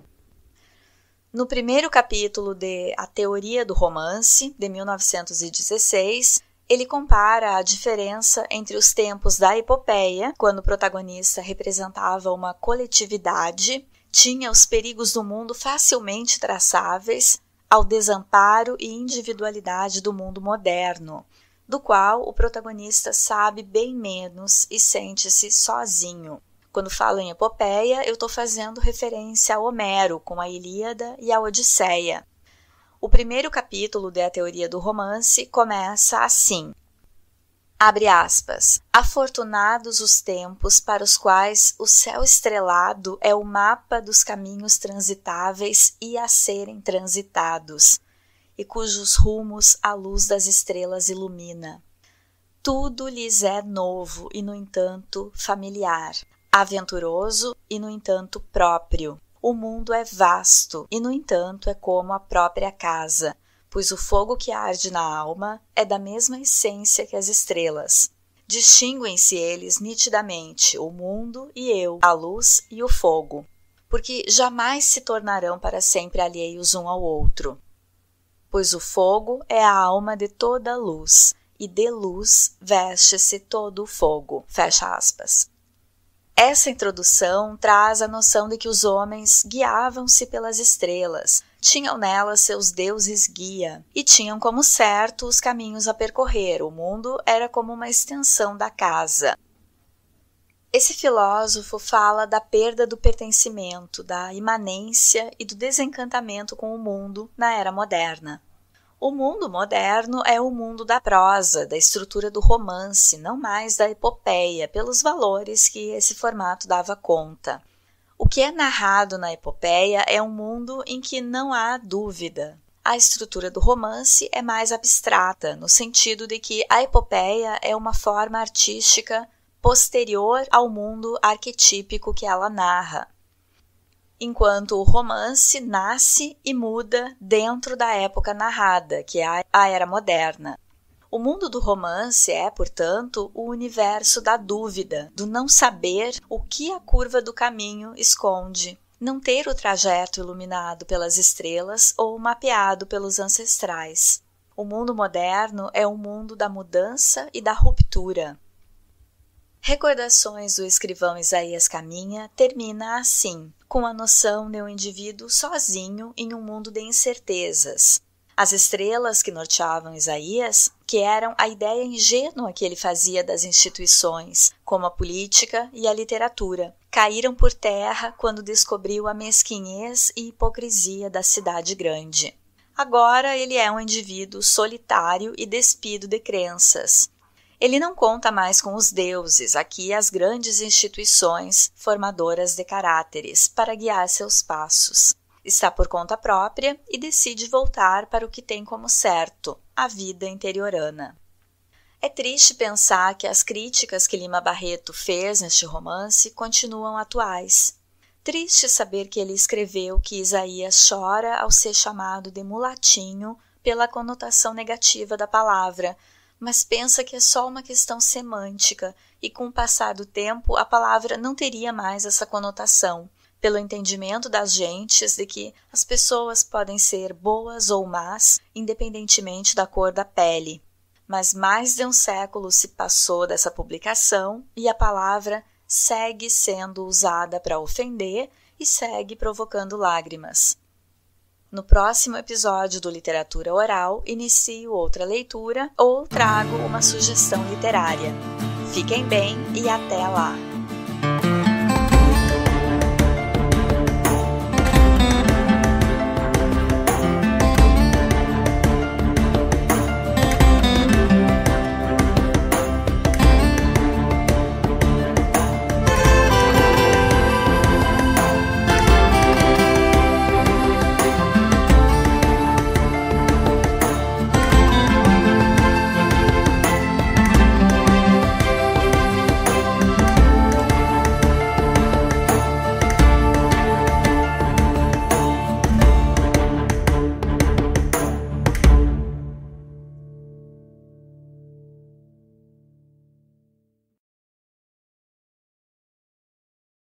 No primeiro capítulo de A Teoria do Romance, de 1916, ele compara a diferença entre os tempos da epopeia, quando o protagonista representava uma coletividade, tinha os perigos do mundo facilmente traçáveis, ao desamparo e individualidade do mundo moderno, do qual o protagonista sabe bem menos e sente-se sozinho. Quando falo em epopeia, eu estou fazendo referência a Homero, com a Ilíada e a Odisseia. O primeiro capítulo da teoria do romance começa assim: Abre aspas. Afortunados os tempos para os quais o céu estrelado é o mapa dos caminhos transitáveis e a serem transitados, e cujos rumos a luz das estrelas ilumina. Tudo lhes é novo e, no entanto, familiar, aventuroso e, no entanto, próprio. O mundo é vasto e, no entanto, é como a própria casa, pois o fogo que arde na alma é da mesma essência que as estrelas. Distinguem-se eles nitidamente, o mundo e eu, a luz e o fogo, porque jamais se tornarão para sempre alheios um ao outro. Pois o fogo é a alma de toda a luz, e de luz veste-se todo o fogo. Fecha aspas. Essa introdução traz a noção de que os homens guiavam-se pelas estrelas, tinham nelas seus deuses guia e tinham como certo os caminhos a percorrer. O mundo era como uma extensão da casa. Esse filósofo fala da perda do pertencimento, da imanência e do desencantamento com o mundo na era moderna. O mundo moderno é o mundo da prosa, da estrutura do romance, não mais da epopeia, pelos valores que esse formato dava conta. O que é narrado na epopeia é um mundo em que não há dúvida. A estrutura do romance é mais abstrata, no sentido de que a epopeia é uma forma artística posterior ao mundo arquetípico que ela narra enquanto o romance nasce e muda dentro da época narrada, que é a era moderna. O mundo do romance é, portanto, o universo da dúvida, do não saber o que a curva do caminho esconde, não ter o trajeto iluminado pelas estrelas ou mapeado pelos ancestrais. O mundo moderno é o mundo da mudança e da ruptura. Recordações do escrivão Isaías Caminha termina assim, com a noção de um indivíduo sozinho em um mundo de incertezas. As estrelas que norteavam Isaías, que eram a ideia ingênua que ele fazia das instituições, como a política e a literatura, caíram por terra quando descobriu a mesquinhez e hipocrisia da cidade grande. Agora ele é um indivíduo solitário e despido de crenças, ele não conta mais com os deuses, aqui as grandes instituições formadoras de caráteres, para guiar seus passos. Está por conta própria e decide voltar para o que tem como certo, a vida interiorana. É triste pensar que as críticas que Lima Barreto fez neste romance continuam atuais. Triste saber que ele escreveu que Isaías chora ao ser chamado de mulatinho pela conotação negativa da palavra, mas pensa que é só uma questão semântica e, com o passar do tempo, a palavra não teria mais essa conotação. Pelo entendimento das gentes de que as pessoas podem ser boas ou más, independentemente da cor da pele. Mas mais de um século se passou dessa publicação e a palavra segue sendo usada para ofender e segue provocando lágrimas. No próximo episódio do Literatura Oral, inicio outra leitura ou trago uma sugestão literária. Fiquem bem e até lá!